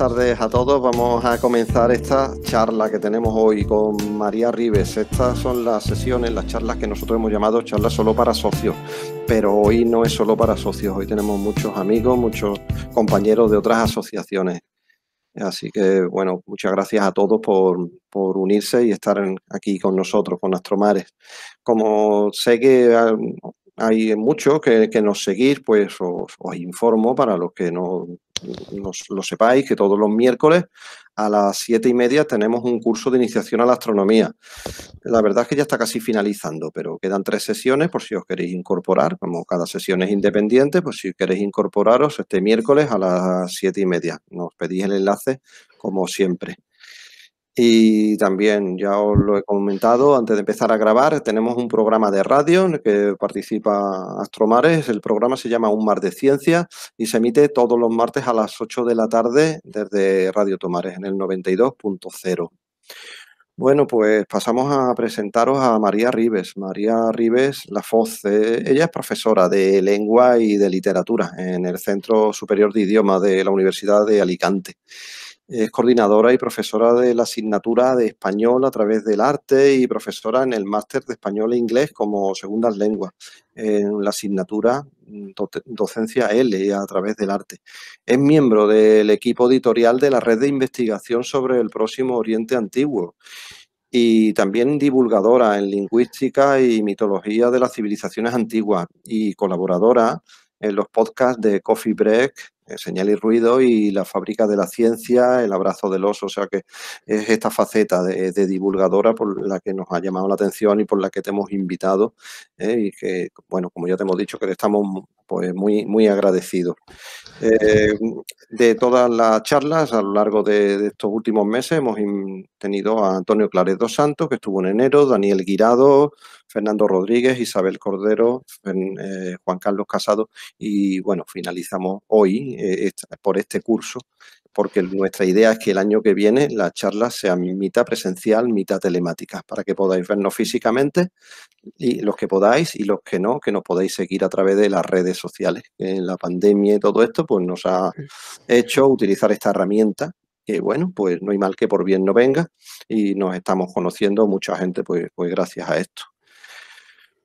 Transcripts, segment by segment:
Buenas tardes a todos. Vamos a comenzar esta charla que tenemos hoy con María Rives. Estas son las sesiones, las charlas que nosotros hemos llamado charlas solo para socios. Pero hoy no es solo para socios, hoy tenemos muchos amigos, muchos compañeros de otras asociaciones. Así que, bueno, muchas gracias a todos por, unirse y estar aquí con nosotros, con Astromares. Como sé que ah, hay muchos que, nos seguir, pues os, informo para los que no, no, lo sepáis, que todos los miércoles a las siete y media tenemos un curso de iniciación a la astronomía. La verdad es que ya está casi finalizando, pero quedan tres sesiones por si os queréis incorporar, como cada sesión es independiente, pues si queréis incorporaros este miércoles a las siete y media. Nos pedís el enlace como siempre. Y también, ya os lo he comentado, antes de empezar a grabar, tenemos un programa de radio en el que participa Astromares. El programa se llama Un Mar de Ciencia y se emite todos los martes a las 8 de la tarde desde Radio Tomares en el 92.0. Bueno, pues pasamos a presentaros a María Rives. María Rives Foz. Eh, ella es profesora de lengua y de literatura en el Centro Superior de Idiomas de la Universidad de Alicante es coordinadora y profesora de la asignatura de español a través del arte y profesora en el máster de español e inglés como segunda lenguas en la asignatura mm, docencia L a través del arte. Es miembro del equipo editorial de la red de investigación sobre el próximo Oriente Antiguo y también divulgadora en lingüística y mitología de las civilizaciones antiguas y colaboradora en los podcasts de Coffee Break, eh, señal y Ruido y La Fábrica de la Ciencia, El Abrazo del Oso, o sea que es esta faceta de, divulgadora por la que nos ha llamado la atención y por la que te hemos invitado eh, y que, bueno, como ya te hemos dicho, que estamos pues muy, muy agradecido. Eh, de todas las charlas a lo largo de, estos últimos meses hemos tenido a Antonio Claret dos Santos, que estuvo en enero, Daniel Guirado, Fernando Rodríguez, Isabel Cordero, eh, Juan Carlos Casado y bueno, finalizamos hoy eh, por este curso porque nuestra idea es que el año que viene la charla sea mitad presencial, mitad telemática, para que podáis vernos físicamente, y los que podáis y los que no, que nos podáis seguir a través de las redes sociales. En la pandemia y todo esto, pues nos ha hecho utilizar esta herramienta, que bueno, pues no hay mal que por bien no venga, y nos estamos conociendo mucha gente, pues, pues gracias a esto.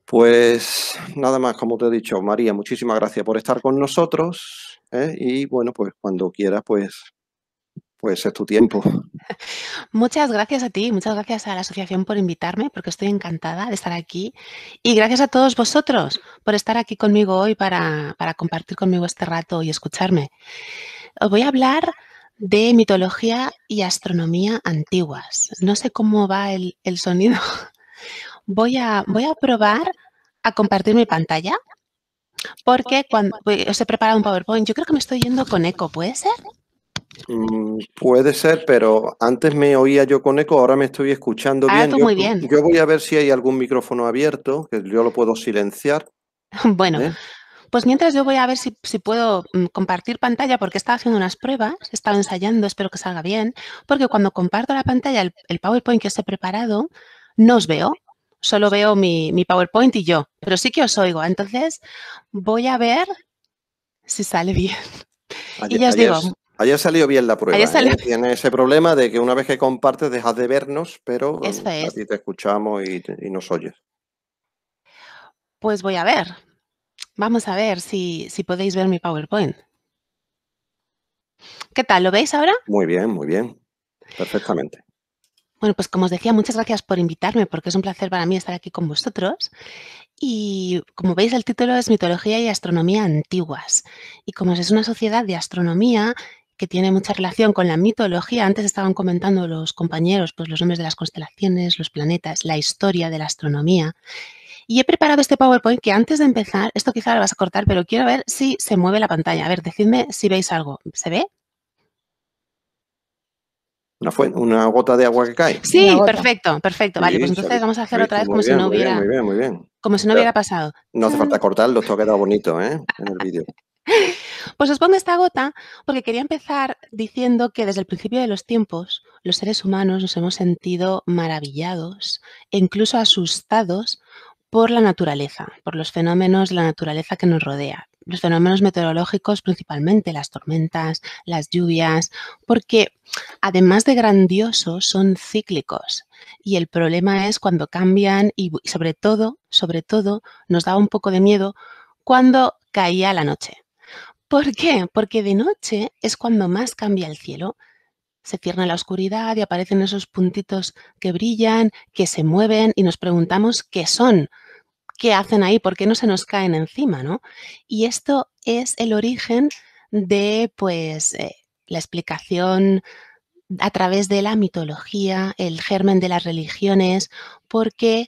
Pues nada más, como te he dicho, María, muchísimas gracias por estar con nosotros. ¿eh? Y bueno, pues cuando quieras, pues pues es tu tiempo. Muchas gracias a ti, muchas gracias a la asociación por invitarme, porque estoy encantada de estar aquí. Y gracias a todos vosotros por estar aquí conmigo hoy para, compartir conmigo este rato y escucharme. Os voy a hablar de mitología y astronomía antiguas. No sé cómo va el, sonido. Voy a, voy a probar a compartir mi pantalla. Porque cuando os he preparado un PowerPoint, yo creo que me estoy yendo con eco, ¿puede ser? Mm, puede ser, pero antes me oía yo con eco, ahora me estoy escuchando ah, bien. Yo, muy bien. yo voy a ver si hay algún micrófono abierto, que yo lo puedo silenciar. Bueno, ¿eh? pues mientras yo voy a ver si, puedo mm, compartir pantalla, porque estaba haciendo unas pruebas, estaba ensayando, espero que salga bien, porque cuando comparto la pantalla, el, PowerPoint que os he preparado, no os veo, solo veo mi, PowerPoint y yo, pero sí que os oigo. Entonces, voy a ver si sale bien. y ya os digo, Ayer salió bien la prueba. ¿eh? Tiene ese problema de que una vez que compartes dejas de vernos, pero a ti te escuchamos y, nos oyes. Pues voy a ver. Vamos a ver si, si podéis ver mi PowerPoint. ¿Qué tal? ¿Lo veis ahora? Muy bien, muy bien. Perfectamente. Bueno, pues como os decía, muchas gracias por invitarme porque es un placer para mí estar aquí con vosotros. Y como veis, el título es Mitología y Astronomía Antiguas. Y como es una sociedad de astronomía que tiene mucha relación con la mitología. Antes estaban comentando los compañeros pues, los nombres de las constelaciones, los planetas, la historia de la astronomía. Y he preparado este PowerPoint que antes de empezar, esto quizá lo vas a cortar, pero quiero ver si se mueve la pantalla. A ver, decidme si veis algo. ¿Se ve? Una, gota de agua que cae. Sí, perfecto, perfecto. Vale, pues entonces vamos a hacer otra vez como si no hubiera. pasado. No hace falta mm. cortarlo, esto ha quedado bonito, ¿eh? En el vídeo. Pues os pongo esta gota porque quería empezar diciendo que desde el principio de los tiempos los seres humanos nos hemos sentido maravillados e incluso asustados por la naturaleza, por los fenómenos de la naturaleza que nos rodea, los fenómenos meteorológicos principalmente, las tormentas, las lluvias, porque además de grandiosos son cíclicos y el problema es cuando cambian y sobre todo, sobre todo nos da un poco de miedo cuando caía la noche ¿Por qué? Porque de noche es cuando más cambia el cielo. Se cierna la oscuridad y aparecen esos puntitos que brillan, que se mueven y nos preguntamos qué son, qué hacen ahí, por qué no se nos caen encima, ¿no? Y esto es el origen de pues eh, la explicación a través de la mitología, el germen de las religiones, porque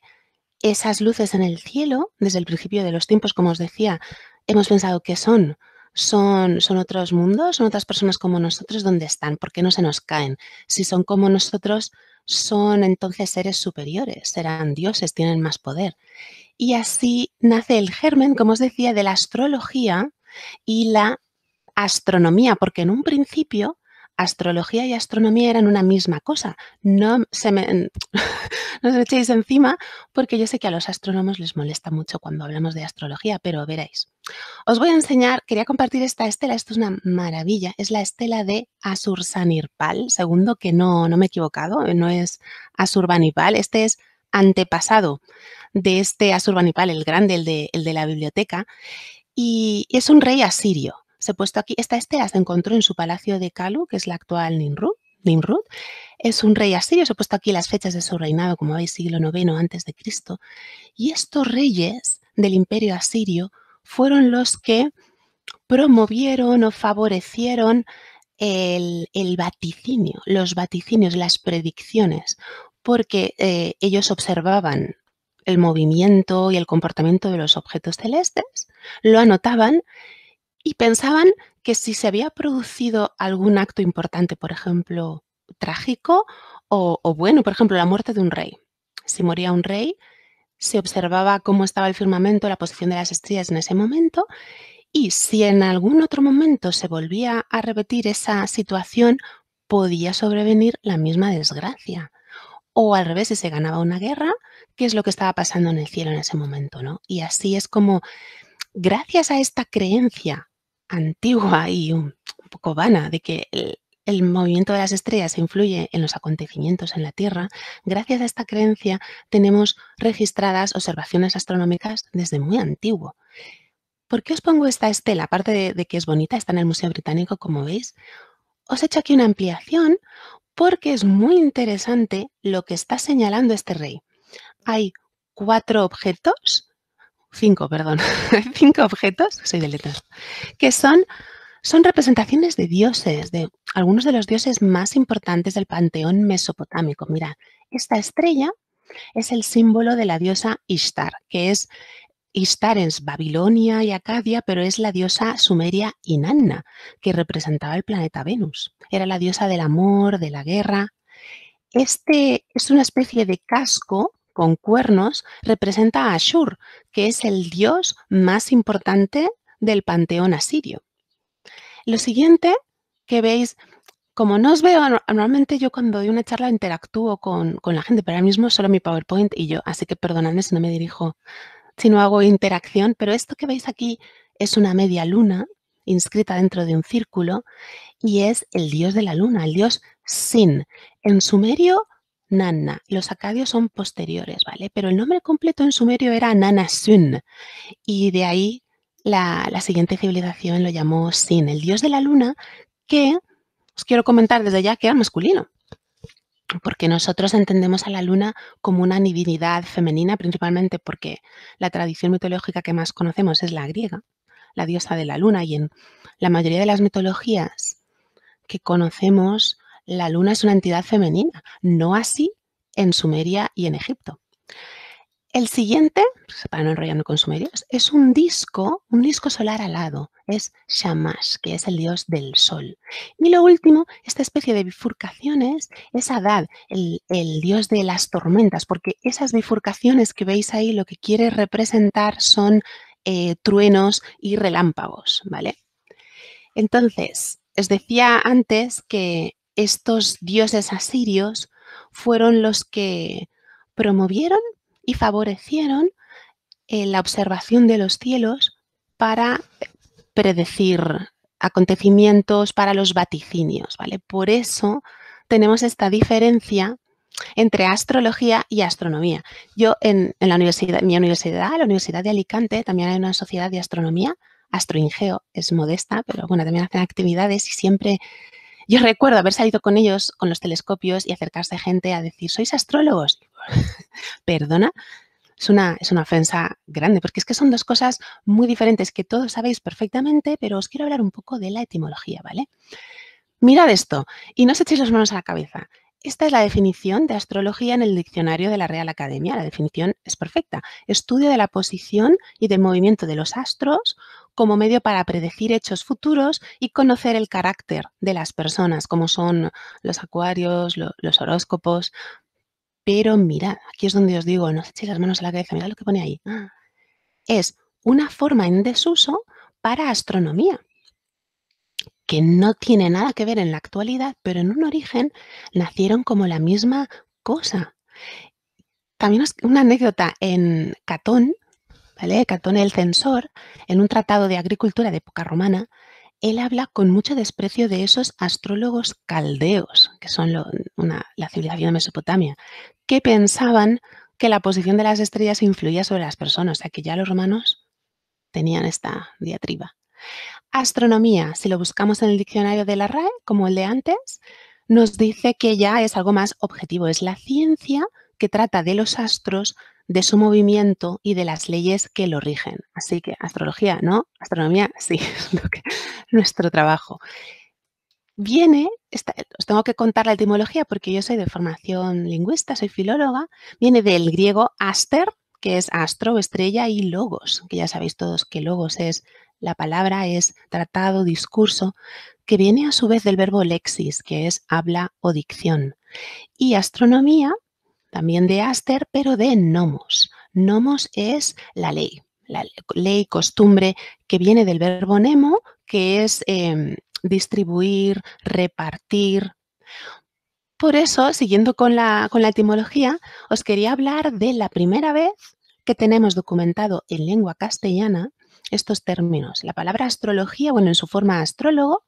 esas luces en el cielo, desde el principio de los tiempos, como os decía, hemos pensado que son son, otros mundos, son otras personas como nosotros, ¿dónde están? ¿Por qué no se nos caen? Si son como nosotros, son entonces seres superiores, serán dioses, tienen más poder. Y así nace el germen, como os decía, de la astrología y la astronomía, porque en un principio astrología y astronomía eran una misma cosa. No se me, echéis encima porque yo sé que a los astrónomos les molesta mucho cuando hablamos de astrología, pero veréis. Os voy a enseñar, quería compartir esta estela, esto es una maravilla, es la estela de Sanirpal, segundo que no, no me he equivocado, no es Asurbanipal, este es antepasado de este Asurbanipal, el grande, el de la biblioteca, y es un rey asirio puesto aquí, esta estela se encontró en su palacio de Kalu, que es la actual Nimrud. Nimrud. Es un rey asirio, Se han puesto aquí las fechas de su reinado, como veis, siglo IX antes de Cristo. Y estos reyes del imperio asirio fueron los que promovieron o favorecieron el, vaticinio, los vaticinios, las predicciones, porque eh, ellos observaban el movimiento y el comportamiento de los objetos celestes, lo anotaban y pensaban que si se había producido algún acto importante, por ejemplo, trágico o, bueno, por ejemplo, la muerte de un rey. Si moría un rey, se observaba cómo estaba el firmamento, la posición de las estrellas en ese momento y si en algún otro momento se volvía a repetir esa situación, podía sobrevenir la misma desgracia. O al revés, si se ganaba una guerra, ¿qué es lo que estaba pasando en el cielo en ese momento? ¿no? Y así es como gracias a esta creencia antigua y un, poco vana de que el, movimiento de las estrellas influye en los acontecimientos en la Tierra, gracias a esta creencia tenemos registradas observaciones astronómicas desde muy antiguo. ¿Por qué os pongo esta estela? Aparte de, que es bonita, está en el Museo Británico, como veis. Os he hecho aquí una ampliación porque es muy interesante lo que está señalando este rey. Hay cuatro objetos cinco, perdón, cinco objetos, soy de letras, que son, son representaciones de dioses, de algunos de los dioses más importantes del panteón mesopotámico. Mira, esta estrella es el símbolo de la diosa Ishtar, que es Ishtar en Babilonia y Acadia, pero es la diosa sumeria Inanna, que representaba el planeta Venus. Era la diosa del amor, de la guerra. Este es una especie de casco con cuernos representa a Ashur, que es el dios más importante del panteón asirio. Lo siguiente que veis, como no os veo, normalmente yo cuando doy una charla interactúo con, la gente, pero ahora mismo solo mi PowerPoint y yo, así que perdonadme si no me dirijo, si no hago interacción, pero esto que veis aquí es una media luna inscrita dentro de un círculo y es el dios de la luna, el dios Sin. En sumerio Nanna. Los acadios son posteriores, ¿vale? Pero el nombre completo en sumerio era Nanna-Sun y de ahí la, siguiente civilización lo llamó Sin, el dios de la luna, que os quiero comentar desde ya que era masculino. Porque nosotros entendemos a la luna como una divinidad femenina, principalmente porque la tradición mitológica que más conocemos es la griega, la diosa de la luna, y en la mayoría de las mitologías que conocemos la luna es una entidad femenina, no así en Sumeria y en Egipto. El siguiente, pues, para no enrollarme con sumerios, es un disco, un disco solar alado, es Shamash, que es el dios del sol. Y lo último, esta especie de bifurcaciones, es Adad, el, dios de las tormentas, porque esas bifurcaciones que veis ahí lo que quiere representar son eh, truenos y relámpagos, ¿vale? Entonces, os decía antes que estos dioses asirios fueron los que promovieron y favorecieron eh, la observación de los cielos para predecir acontecimientos, para los vaticinios, ¿vale? Por eso tenemos esta diferencia entre astrología y astronomía. Yo en, la universidad, mi universidad, la Universidad de Alicante, también hay una sociedad de astronomía, Astroingeo, es modesta, pero bueno, también hacen actividades y siempre yo recuerdo haber salido con ellos con los telescopios y acercarse gente a decir, ¿sois astrólogos? Perdona, es una, es una, ofensa grande, porque es que son dos cosas muy diferentes que todos sabéis perfectamente, pero os quiero hablar un poco de la etimología, ¿vale? Mirad esto y no os echéis las manos a la cabeza. Esta es la definición de astrología en el diccionario de la Real Academia. La definición es perfecta. Estudio de la posición y del movimiento de los astros como medio para predecir hechos futuros y conocer el carácter de las personas, como son los acuarios, los horóscopos. Pero mirad, aquí es donde os digo, no os echéis las manos a la cabeza, mira lo que pone ahí. Es una forma en desuso para astronomía que no tiene nada que ver en la actualidad, pero en un origen nacieron como la misma cosa. También una anécdota en Catón, ¿vale? Catón el censor, en un tratado de agricultura de época romana, él habla con mucho desprecio de esos astrólogos caldeos, que son la civilización de Mesopotamia, que pensaban que la posición de las estrellas influía sobre las personas, o sea que ya los romanos tenían esta diatriba. Astronomía, si lo buscamos en el diccionario de la RAE, como el de antes, nos dice que ya es algo más objetivo, es la ciencia que trata de los astros, de su movimiento y de las leyes que lo rigen. Así que astrología, ¿no? Astronomía, sí, nuestro trabajo. Viene, os tengo que contar la etimología porque yo soy de formación lingüista, soy filóloga, viene del griego aster, que es astro, estrella, y logos, que ya sabéis todos que logos es la palabra es tratado, discurso, que viene a su vez del verbo lexis, que es habla o dicción. Y astronomía, también de aster, pero de nomos. Nomos es la ley, la ley, costumbre, que viene del verbo nemo, que es em, distribuir, repartir. Por eso, siguiendo con la etimología, os quería hablar de la primera vez que tenemos documentado en lengua castellana estos términos. La palabra astrología, bueno, en su forma astrólogo,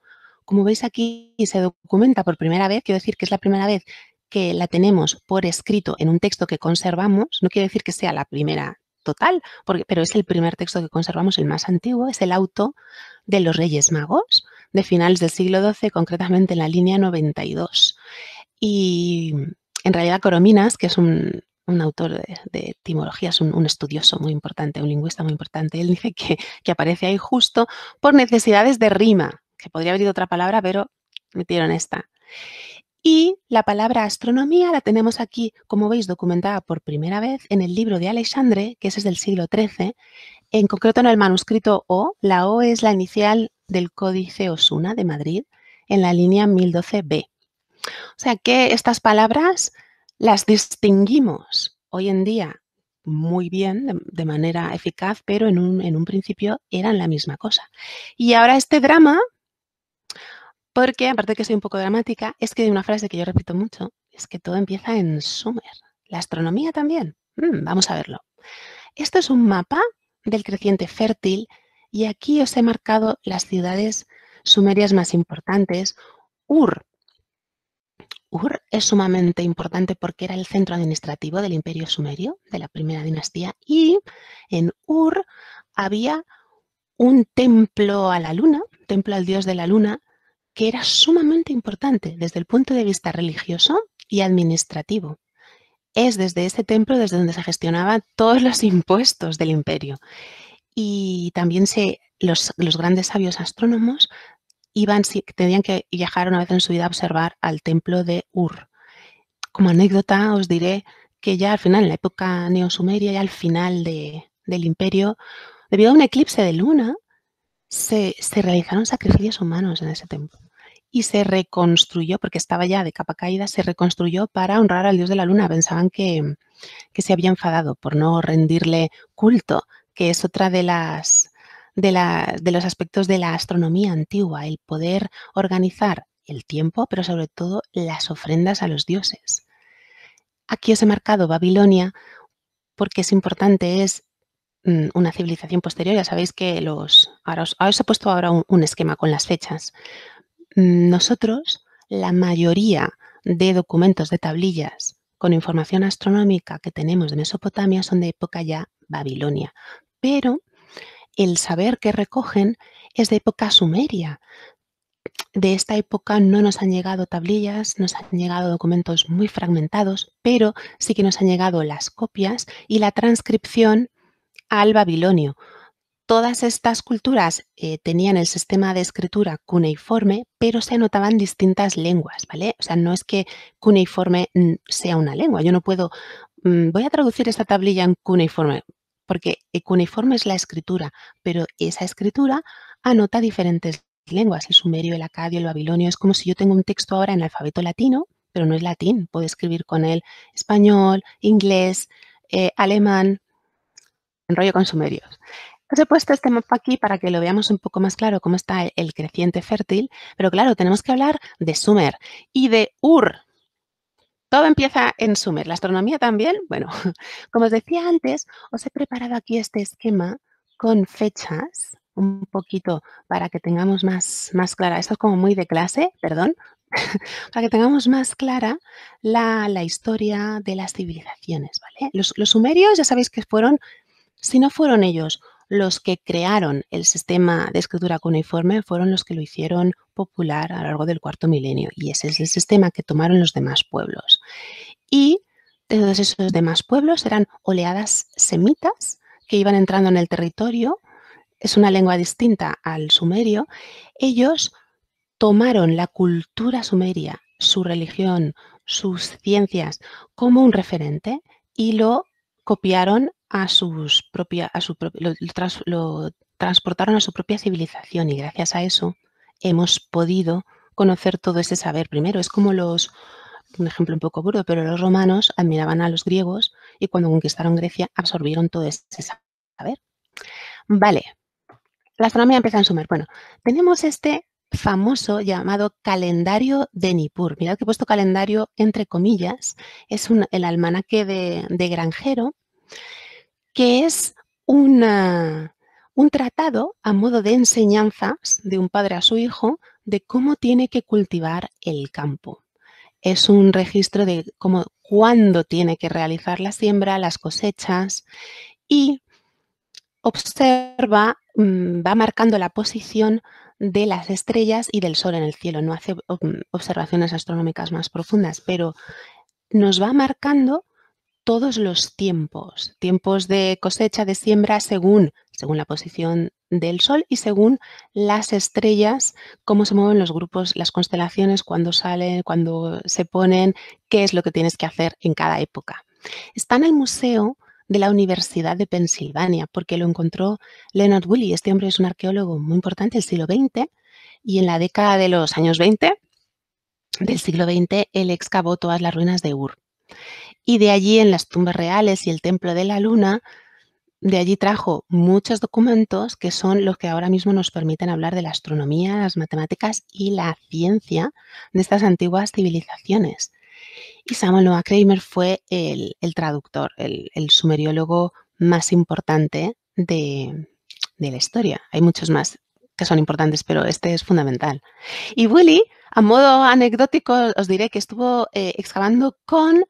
como veis aquí se documenta por primera vez, quiero decir que es la primera vez que la tenemos por escrito en un texto que conservamos, no quiere decir que sea la primera total, porque, pero es el primer texto que conservamos, el más antiguo, es el auto de los Reyes Magos de finales del siglo XII, concretamente en la línea 92. Y en realidad Corominas, que es un, un autor de, etimología es un, estudioso muy importante, un lingüista muy importante, él dice que, que aparece ahí justo por necesidades de rima, que podría haber ido otra palabra, pero metieron esta. Y la palabra astronomía la tenemos aquí, como veis, documentada por primera vez en el libro de Alexandre, que ese es del siglo XIII, en concreto en el manuscrito O. La O es la inicial del Códice Osuna de Madrid, en la línea 1012b. O sea que estas palabras las distinguimos hoy en día muy bien, de, manera eficaz, pero en un, principio eran la misma cosa. Y ahora este drama, porque aparte de que soy un poco dramática, es que hay una frase que yo repito mucho, es que todo empieza en Sumer. La astronomía también. Mm, vamos a verlo. Esto es un mapa del creciente fértil y aquí os he marcado las ciudades sumerias más importantes. Ur Ur es sumamente importante porque era el centro administrativo del imperio sumerio de la primera dinastía y en Ur había un templo a la luna, templo al dios de la luna, que era sumamente importante desde el punto de vista religioso y administrativo. Es desde ese templo desde donde se gestionaban todos los impuestos del imperio. Y también se, los, los grandes sabios astrónomos iban, tenían que viajar una vez en su vida a observar al templo de Ur. Como anécdota os diré que ya al final, en la época neosumeria, ya al final del imperio, debido a un eclipse de luna, se, realizaron sacrificios humanos en ese templo. Y se reconstruyó, porque estaba ya de capa caída, se reconstruyó para honrar al dios de la luna. Pensaban que se había enfadado por no rendirle culto, que es otra de las de, los aspectos de la astronomía antigua, el poder organizar el tiempo, pero sobre todo las ofrendas a los dioses. Aquí os he marcado Babilonia porque es importante, es mm, una civilización posterior. Ya sabéis que los. Ahora os, he puesto ahora un, esquema con las fechas. Mm, nosotros, la mayoría de documentos de tablillas con información astronómica que tenemos de Mesopotamia son de época ya Babilonia. Pero el saber que recogen es de época sumeria. De esta época no nos han llegado tablillas, nos han llegado documentos muy fragmentados, pero sí que nos han llegado las copias y la transcripción al babilonio. Todas estas culturas eh, tenían el sistema de escritura cuneiforme, pero se anotaban distintas lenguas, ¿vale? O sea, no es que cuneiforme mm, sea una lengua. Yo no puedo mm, voy a traducir esta tablilla en cuneiforme porque eh, cuneiforme es la escritura, pero esa escritura anota diferentes lenguas, el sumerio, el acadio, el babilonio. Es como si yo tengo un texto ahora en alfabeto latino, pero no es latín. Puedo escribir con él español, inglés, eh, alemán, alemán, rollo con sumerios. Os he puesto este mapa aquí para que lo veamos un poco más claro cómo está el creciente fértil, pero claro, tenemos que hablar de Sumer y de Ur, todo empieza en Sumer, la astronomía también. Bueno, como os decía antes, os he preparado aquí este esquema con fechas, un poquito para que tengamos más, más clara, esto es como muy de clase, perdón, para que tengamos más clara la, la historia de las civilizaciones, ¿vale? los, sumerios ya sabéis que fueron, si no fueron ellos los que crearon el sistema de escritura cuneiforme fueron los que lo hicieron popular a lo largo del cuarto milenio y ese es el sistema que tomaron los demás pueblos. Y todos esos demás pueblos eran oleadas semitas que iban entrando en el territorio, es una lengua distinta al sumerio, ellos tomaron la cultura sumeria, su religión, sus ciencias como un referente y lo copiaron a sus propia, a su lo, transportaron a su propia civilización y gracias a eso hemos podido conocer todo ese saber. Primero, es como los, un ejemplo un poco burdo, pero los romanos admiraban a los griegos y cuando conquistaron Grecia absorbieron todo ese saber. Vale, la astronomía empieza a sumar. Bueno, tenemos este famoso llamado calendario de Nippur. Mirad que he puesto calendario entre comillas, es el almanaque de, de granjero que es un tratado a modo de enseñanzas de un padre a su hijo de cómo tiene que cultivar el campo. Es un registro de cómo, cuándo tiene que realizar la siembra, las cosechas y observa, mm, va marcando la posición de las estrellas y del sol en el cielo. No hace mm, observaciones astronómicas más profundas, pero nos va marcando todos los tiempos, tiempos de cosecha, de siembra, según, según la posición del Sol y según las estrellas, cómo se mueven los grupos, las constelaciones, cuándo salen, cuándo se ponen, qué es lo que tienes que hacer en cada época. Está en el museo de la Universidad de Pensilvania, porque lo encontró Leonard Woolley. Este hombre es un arqueólogo muy importante del siglo XX y en la década de los años 20 del siglo XX él excavó todas las ruinas de Ur y de allí en las tumbas reales y el templo de la luna, de allí trajo muchos documentos que son los que ahora mismo nos permiten hablar de la astronomía, las matemáticas y la ciencia de estas antiguas civilizaciones. Y Samuel Noah Kramer fue el, traductor, el, sumeriólogo más importante de, de la historia. Hay muchos más que son importantes, pero este es fundamental. Y Willy, a modo anecdótico, os diré que estuvo eh, excavando con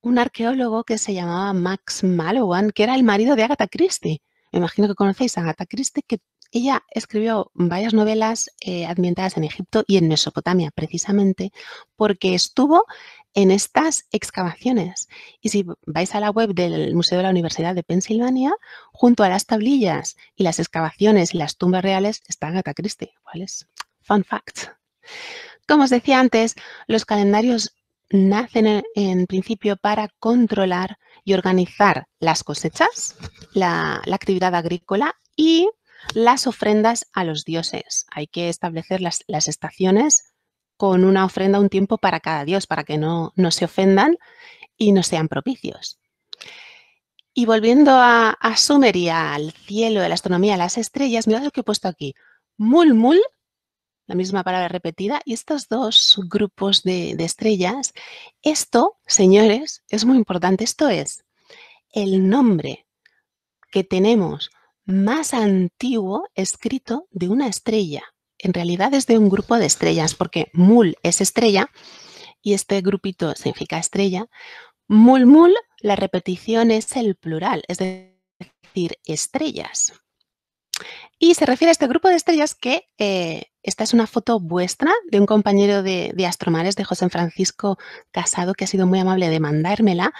un arqueólogo que se llamaba Max Malowan, que era el marido de Agatha Christie. Me imagino que conocéis a Agatha Christie, que ella escribió varias novelas eh, ambientadas en Egipto y en Mesopotamia, precisamente porque estuvo en estas excavaciones. Y si vais a la web del Museo de la Universidad de Pensilvania, junto a las tablillas y las excavaciones y las tumbas reales está Agatha Christie. ¿Cuál es? Fun fact. Como os decía antes, los calendarios nacen en, principio para controlar y organizar las cosechas, la, actividad agrícola y las ofrendas a los dioses. Hay que establecer las, estaciones con una ofrenda, un tiempo para cada dios, para que no, no se ofendan y no sean propicios. Y volviendo a, a Sumeria, al cielo, a la astronomía, a las estrellas, mirad lo que he puesto aquí. Mul la misma palabra repetida, y estos dos grupos de, estrellas, esto, señores, es muy importante, esto es el nombre que tenemos más antiguo escrito de una estrella. En realidad es de un grupo de estrellas, porque Mul es estrella y este grupito significa estrella. Mul Mul, la repetición es el plural, es decir, estrellas. Y se refiere a este grupo de estrellas que eh, esta es una foto vuestra de un compañero de, Astromares, de José Francisco Casado, que ha sido muy amable de mandármela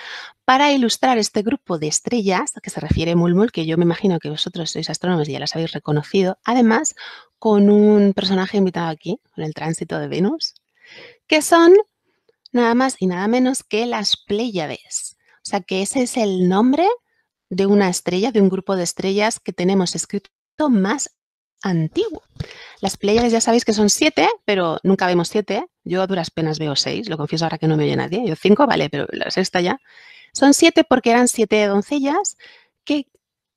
para ilustrar este grupo de estrellas a que se refiere Mulmul, que yo me imagino que vosotros sois astrónomos y ya las habéis reconocido. Además, con un personaje invitado aquí, con el tránsito de Venus, que son nada más y nada menos que las Pléyades. O sea que ese es el nombre de una estrella, de un grupo de estrellas que tenemos escrito más antiguo. Las Pléyades ya sabéis que son siete, pero nunca vemos siete. Yo a duras penas veo seis, lo confieso ahora que no me oye nadie. Yo cinco, vale, pero la sexta ya. Son siete porque eran siete doncellas, que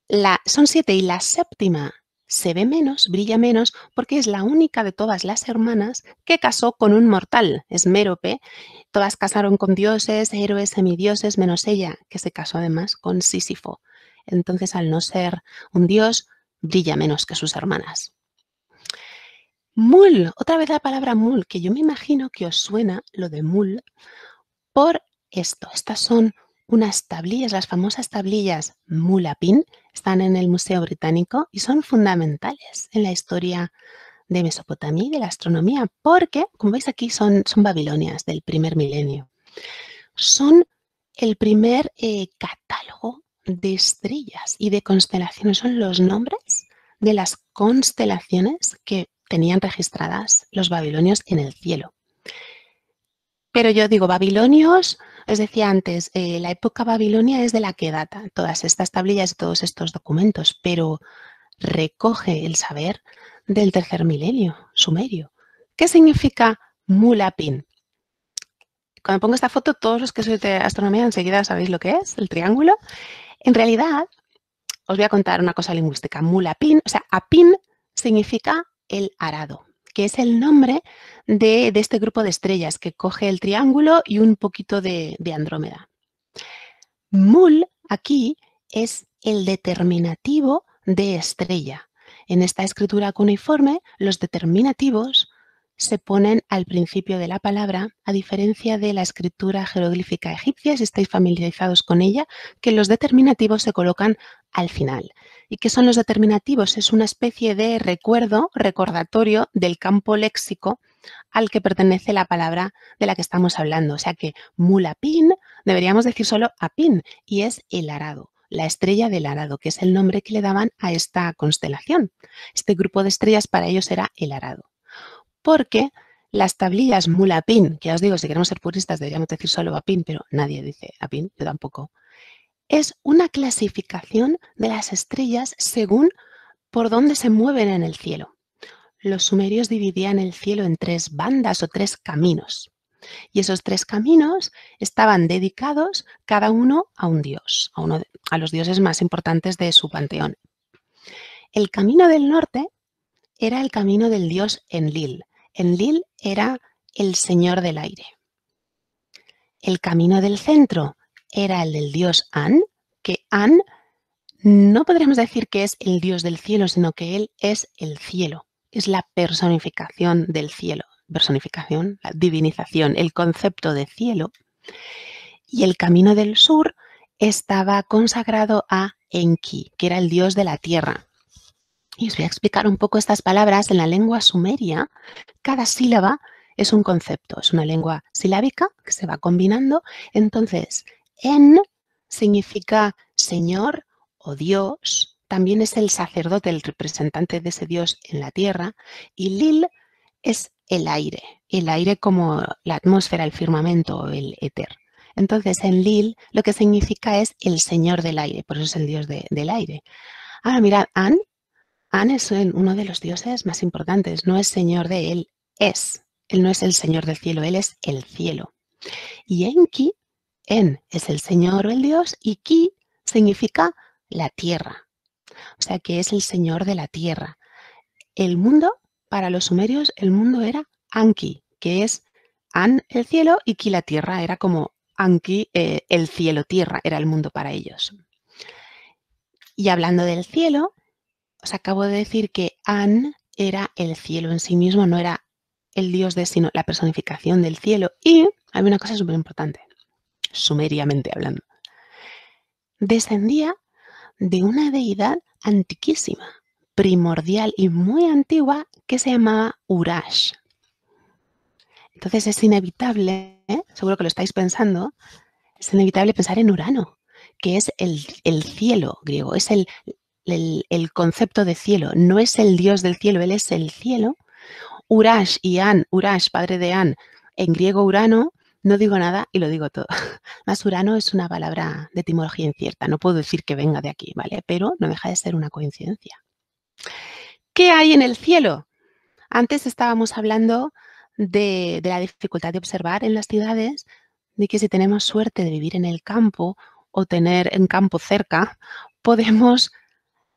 la, son siete y la séptima se ve menos, brilla menos, porque es la única de todas las hermanas que casó con un mortal, es Mérope. Todas casaron con dioses, héroes, semidioses, menos ella, que se casó además con Sísifo. Entonces, al no ser un dios, brilla menos que sus hermanas. Mul, otra vez la palabra mul, que yo me imagino que os suena lo de mul por esto. Estas son unas tablillas, las famosas tablillas mulapin, están en el Museo Británico y son fundamentales en la historia de Mesopotamia y de la astronomía, porque, como veis aquí, son, son babilonias del primer milenio. Son el primer eh, catálogo de estrellas y de constelaciones. Son los nombres de las constelaciones que tenían registradas los babilonios en el cielo. Pero yo digo babilonios, os decía antes, eh, la época babilonia es de la que data todas estas tablillas y todos estos documentos, pero recoge el saber del tercer milenio sumerio. ¿Qué significa mulapin? cuando pongo esta foto, todos los que sois de astronomía enseguida sabéis lo que es, el triángulo. En realidad, os voy a contar una cosa lingüística. Mulapin, o sea, apin significa el arado, que es el nombre de, este grupo de estrellas que coge el triángulo y un poquito de, de Andrómeda. Mul aquí es el determinativo de estrella. En esta escritura cuneiforme, los determinativos se ponen al principio de la palabra, a diferencia de la escritura jeroglífica egipcia, si estáis familiarizados con ella, que los determinativos se colocan al final. ¿Y qué son los determinativos? Es una especie de recuerdo, recordatorio del campo léxico al que pertenece la palabra de la que estamos hablando. O sea que mulapin deberíamos decir solo apin y es el arado, la estrella del arado, que es el nombre que le daban a esta constelación. Este grupo de estrellas para ellos era el arado porque las tablillas mulapin, que ya os digo, si queremos ser puristas deberíamos decir solo apin, pero nadie dice apin, yo tampoco, es una clasificación de las estrellas según por dónde se mueven en el cielo. Los sumerios dividían el cielo en tres bandas o tres caminos. Y esos tres caminos estaban dedicados cada uno a un dios, a, uno a los dioses más importantes de su panteón. El camino del norte era el camino del dios Enlil, Enlil era el señor del aire. El camino del centro era el del dios An, que An no podríamos decir que es el dios del cielo, sino que él es el cielo, es la personificación del cielo, personificación, la divinización, el concepto de cielo. Y el camino del sur estaba consagrado a Enki, que era el dios de la tierra, y os voy a explicar un poco estas palabras. En la lengua sumeria, cada sílaba es un concepto, es una lengua silábica que se va combinando. Entonces, en significa Señor o Dios, también es el sacerdote, el representante de ese Dios en la tierra, y Lil es el aire, el aire como la atmósfera, el firmamento, o el éter. Entonces, en Lil lo que significa es el Señor del aire, por eso es el Dios del aire. Ahora mirad, An An es uno de los dioses más importantes, no es señor de él, es. Él no es el señor del cielo, él es el cielo. Y Enki, En es el señor o el dios y Ki significa la tierra. O sea que es el señor de la tierra. El mundo, para los sumerios, el mundo era Anki, que es An el cielo y Ki la tierra. Era como Anki, eh, el cielo, tierra, era el mundo para ellos. Y hablando del cielo, os acabo de decir que An era el cielo en sí mismo, no era el dios de, sino la personificación del cielo. Y hay una cosa súper importante, sumeriamente hablando. Descendía de una deidad antiquísima, primordial y muy antigua que se llamaba Urash. Entonces es inevitable, ¿eh? seguro que lo estáis pensando, es inevitable pensar en Urano, que es el, el cielo griego, es el, el, concepto de cielo. No es el Dios del cielo, Él es el cielo. Urash y An, Urash, padre de An, en griego Urano, no digo nada y lo digo todo. Más Urano es una palabra de etimología incierta, no puedo decir que venga de aquí, ¿vale? Pero no deja de ser una coincidencia. ¿Qué hay en el cielo? Antes estábamos hablando de, la dificultad de observar en las ciudades, de que si tenemos suerte de vivir en el campo o tener en campo cerca, podemos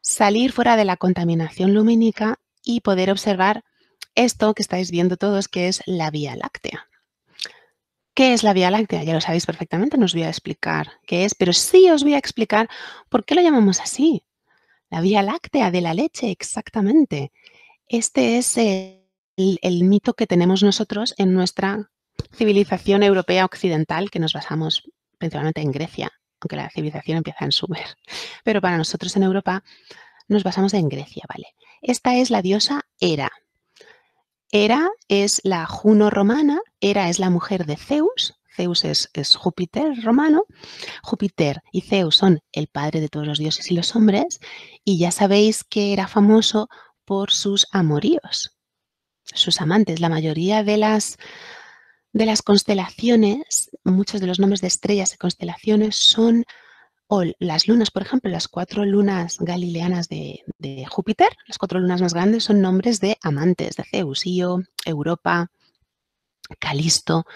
salir fuera de la contaminación lumínica y poder observar esto que estáis viendo todos, que es la Vía Láctea. ¿Qué es la Vía Láctea? Ya lo sabéis perfectamente, no os voy a explicar qué es, pero sí os voy a explicar por qué lo llamamos así. La Vía Láctea de la leche, exactamente. Este es el, mito que tenemos nosotros en nuestra civilización europea occidental, que nos basamos principalmente en Grecia que la civilización empieza en Sumer. Pero para nosotros en Europa nos basamos en Grecia, ¿vale? Esta es la diosa Hera. Hera es la Juno romana, Hera es la mujer de Zeus, Zeus es, Júpiter romano, Júpiter y Zeus son el padre de todos los dioses y los hombres, y ya sabéis que era famoso por sus amoríos, sus amantes. La mayoría de las de las constelaciones, muchos de los nombres de estrellas y constelaciones son o las lunas, por ejemplo, las cuatro lunas galileanas de, Júpiter, las cuatro lunas más grandes son nombres de amantes, de Zeus, Io, Europa, Calisto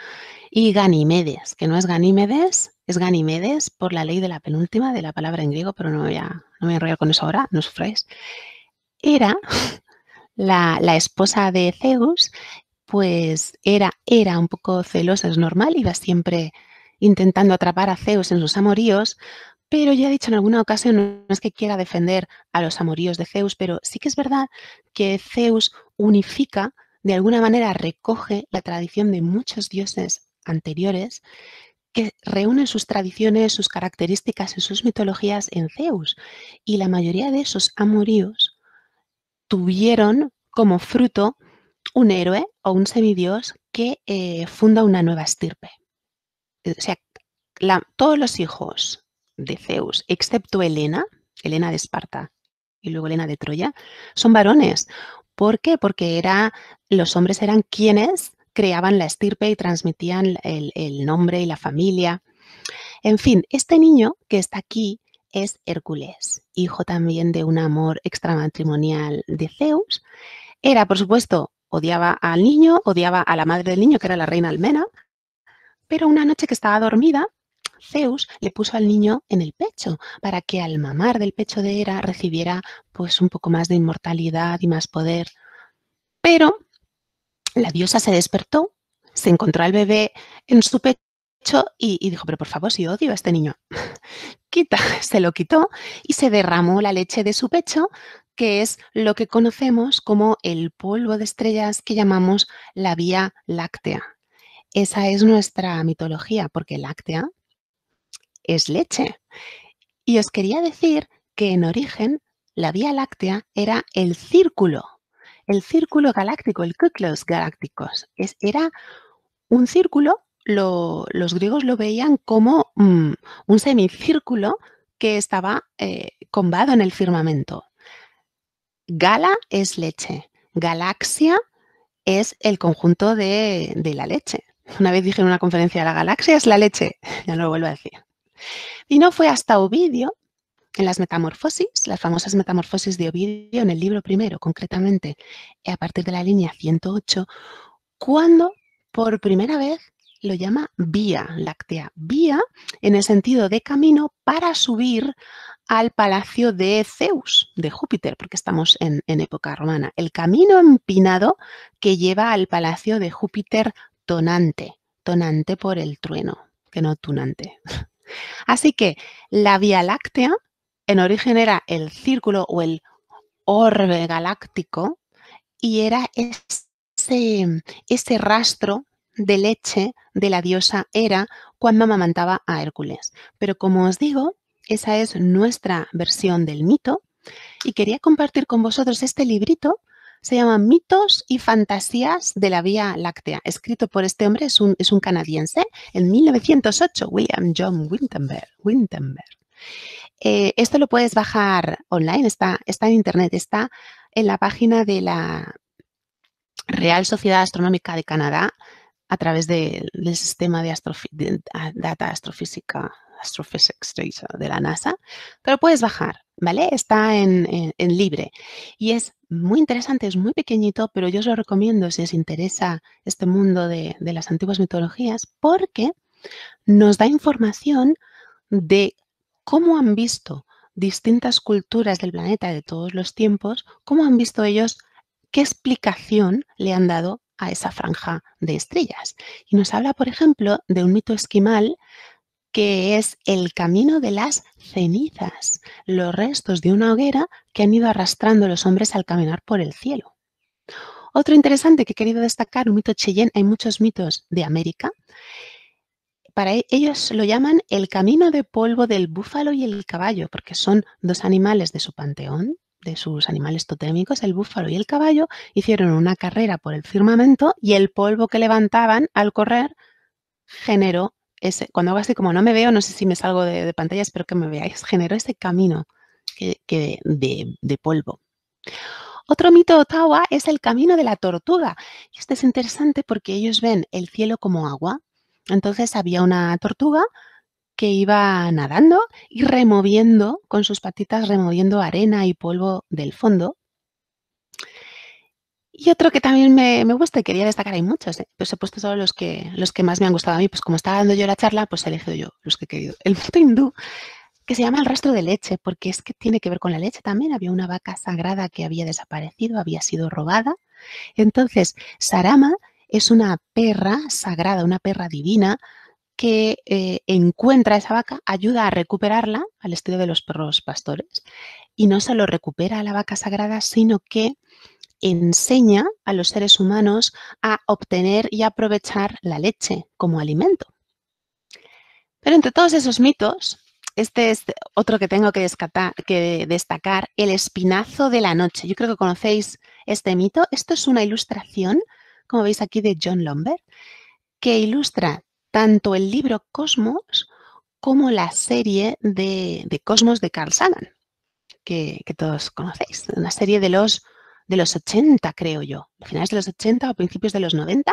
y Ganímedes, que no es Ganímedes, es Ganímedes por la ley de la penúltima de la palabra en griego, pero no me voy a enrollar con eso ahora, no sufráis. Era la, la esposa de Zeus pues era, era un poco celosa, es normal, iba siempre intentando atrapar a Zeus en sus amoríos, pero ya he dicho en alguna ocasión, no es que quiera defender a los amoríos de Zeus, pero sí que es verdad que Zeus unifica, de alguna manera recoge la tradición de muchos dioses anteriores que reúnen sus tradiciones, sus características y sus mitologías en Zeus. Y la mayoría de esos amoríos tuvieron como fruto un héroe o un semidios que eh, funda una nueva estirpe. Eh, o sea, todos los hijos de Zeus, excepto Helena, Helena de Esparta y luego Helena de Troya, son varones. ¿Por qué? Porque era, los hombres eran quienes creaban la estirpe y transmitían el, el nombre y la familia. En fin, este niño que está aquí es Hércules, hijo también de un amor extramatrimonial de Zeus. Era, por supuesto, Odiaba al niño, odiaba a la madre del niño, que era la reina Almena, pero una noche que estaba dormida, Zeus le puso al niño en el pecho para que al mamar del pecho de Hera recibiera pues un poco más de inmortalidad y más poder. Pero la diosa se despertó, se encontró al bebé en su pecho y, dijo, pero por favor, si odio a este niño, quita, se lo quitó y se derramó la leche de su pecho que es lo que conocemos como el polvo de estrellas que llamamos la Vía Láctea. Esa es nuestra mitología, porque láctea es leche. Y os quería decir que en origen la Vía Láctea era el círculo, el círculo galáctico, el Kyklos galácticos. era un círculo, los griegos lo veían como mm, un semicírculo que estaba eh, combado en el firmamento. Gala es leche. Galaxia es el conjunto de, la leche. Una vez dije en una conferencia, la galaxia es la leche. Ya no lo vuelvo a decir. Y no fue hasta Ovidio, en las metamorfosis, las famosas metamorfosis de Ovidio, en el libro primero, concretamente, a partir de la línea 108, cuando por primera vez lo llama vía láctea. Vía en el sentido de camino para subir al palacio de Zeus, de Júpiter, porque estamos en, época romana. El camino empinado que lleva al palacio de Júpiter tonante, tonante por el trueno, que no tunante. Así que la Vía Láctea en origen era el círculo o el orbe galáctico y era ese, ese rastro de leche de la diosa Hera cuando amamantaba a Hércules. Pero como os digo, esa es nuestra versión del mito y quería compartir con vosotros este librito. Se llama Mitos y Fantasías de la Vía Láctea, escrito por este hombre, es un, canadiense, en 1908, William John Wintemberg. Eh, esto lo puedes bajar online, está, está en internet, está en la página de la Real Sociedad Astronómica de Canadá a través del sistema de, de data astrofísica Astrophysics de la NASA, pero puedes bajar, ¿vale? Está en, libre y es muy interesante, es muy pequeñito, pero yo os lo recomiendo si os interesa este mundo de, de las antiguas mitologías porque nos da información de cómo han visto distintas culturas del planeta de todos los tiempos, cómo han visto ellos qué explicación le han dado a esa franja de estrellas. Y nos habla, por ejemplo, de un mito esquimal que es el camino de las cenizas, los restos de una hoguera que han ido arrastrando los hombres al caminar por el cielo. Otro interesante que he querido destacar, un mito chillén, hay muchos mitos de América. Para e, ellos lo llaman el camino de polvo del búfalo y el caballo, porque son dos animales de su panteón, de sus animales totémicos, el búfalo y el caballo, hicieron una carrera por el firmamento y el polvo que levantaban al correr generó cuando hago así como no me veo, no sé si me salgo de, pantalla, espero que me veáis, generó ese camino que, de, polvo. Otro mito de Ottawa es el camino de la tortuga. Y este es interesante porque ellos ven el cielo como agua. Entonces había una tortuga que iba nadando y removiendo, con sus patitas removiendo arena y polvo del fondo y otro que también me, gusta y quería destacar, hay muchos, ¿eh? pues he puesto solo los que, los que más me han gustado a mí, pues como estaba dando yo la charla, pues he elegido yo los que he querido. El mito hindú, que se llama el rastro de leche, porque es que tiene que ver con la leche también, había una vaca sagrada que había desaparecido, había sido robada. Entonces, Sarama es una perra sagrada, una perra divina, que eh, encuentra esa vaca, ayuda a recuperarla, al estudio de los perros pastores, y no solo recupera la vaca sagrada, sino que enseña a los seres humanos a obtener y aprovechar la leche como alimento. Pero entre todos esos mitos, este es otro que tengo que, destacar, el espinazo de la noche. Yo creo que conocéis este mito. Esto es una ilustración, como veis aquí, de John Lombert, que ilustra tanto el libro Cosmos como la serie de, Cosmos de Carl Sagan, que, que todos conocéis, una serie de los de los 80, creo yo, finales de los 80 o principios de los 90.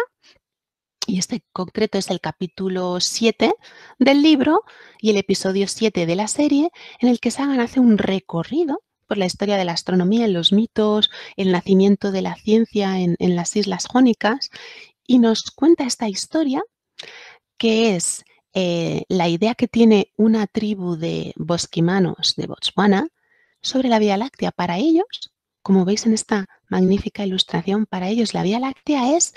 Y este concreto es el capítulo 7 del libro y el episodio 7 de la serie, en el que Sagan hace un recorrido por la historia de la astronomía, los mitos, el nacimiento de la ciencia en, las Islas Jónicas, y nos cuenta esta historia que es eh, la idea que tiene una tribu de bosquimanos de Botswana sobre la Vía Láctea. Para ellos, como veis en esta magnífica ilustración, para ellos la Vía Láctea es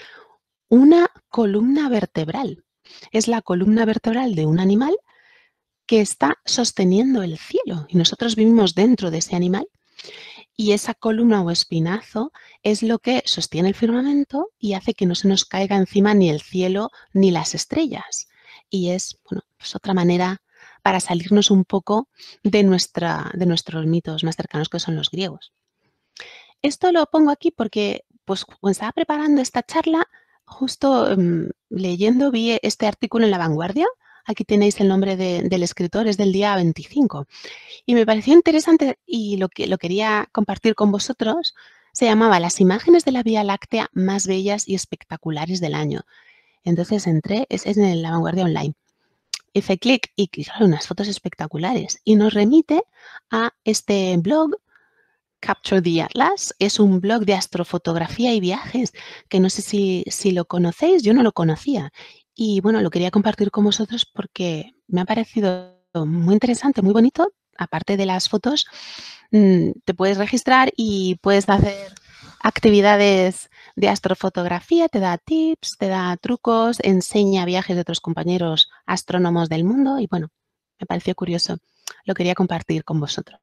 una columna vertebral. Es la columna vertebral de un animal que está sosteniendo el cielo y nosotros vivimos dentro de ese animal y esa columna o espinazo es lo que sostiene el firmamento y hace que no se nos caiga encima ni el cielo ni las estrellas. Y es, bueno, pues otra manera para salirnos un poco de, nuestra, de nuestros mitos más cercanos que son los griegos. Esto lo pongo aquí porque pues, cuando estaba preparando esta charla, justo em, leyendo vi este artículo en La Vanguardia. Aquí tenéis el nombre del escritor, es del día 25. Y me pareció interesante y lo, que, lo quería compartir con vosotros. Se llamaba Las imágenes de la Vía Láctea más bellas y espectaculares del año. Entonces entré, es, en La Vanguardia Online. Hice clic y son unas fotos espectaculares. Y nos remite a este blog Capture the Atlas es un blog de astrofotografía y viajes que no sé si, si, lo conocéis, yo no lo conocía. Y bueno, lo quería compartir con vosotros porque me ha parecido muy interesante, muy bonito. Aparte de las fotos, mm, te puedes registrar y puedes hacer actividades de astrofotografía, te da tips, te da trucos, enseña viajes de otros compañeros astrónomos del mundo y bueno, me pareció curioso. Lo quería compartir con vosotros.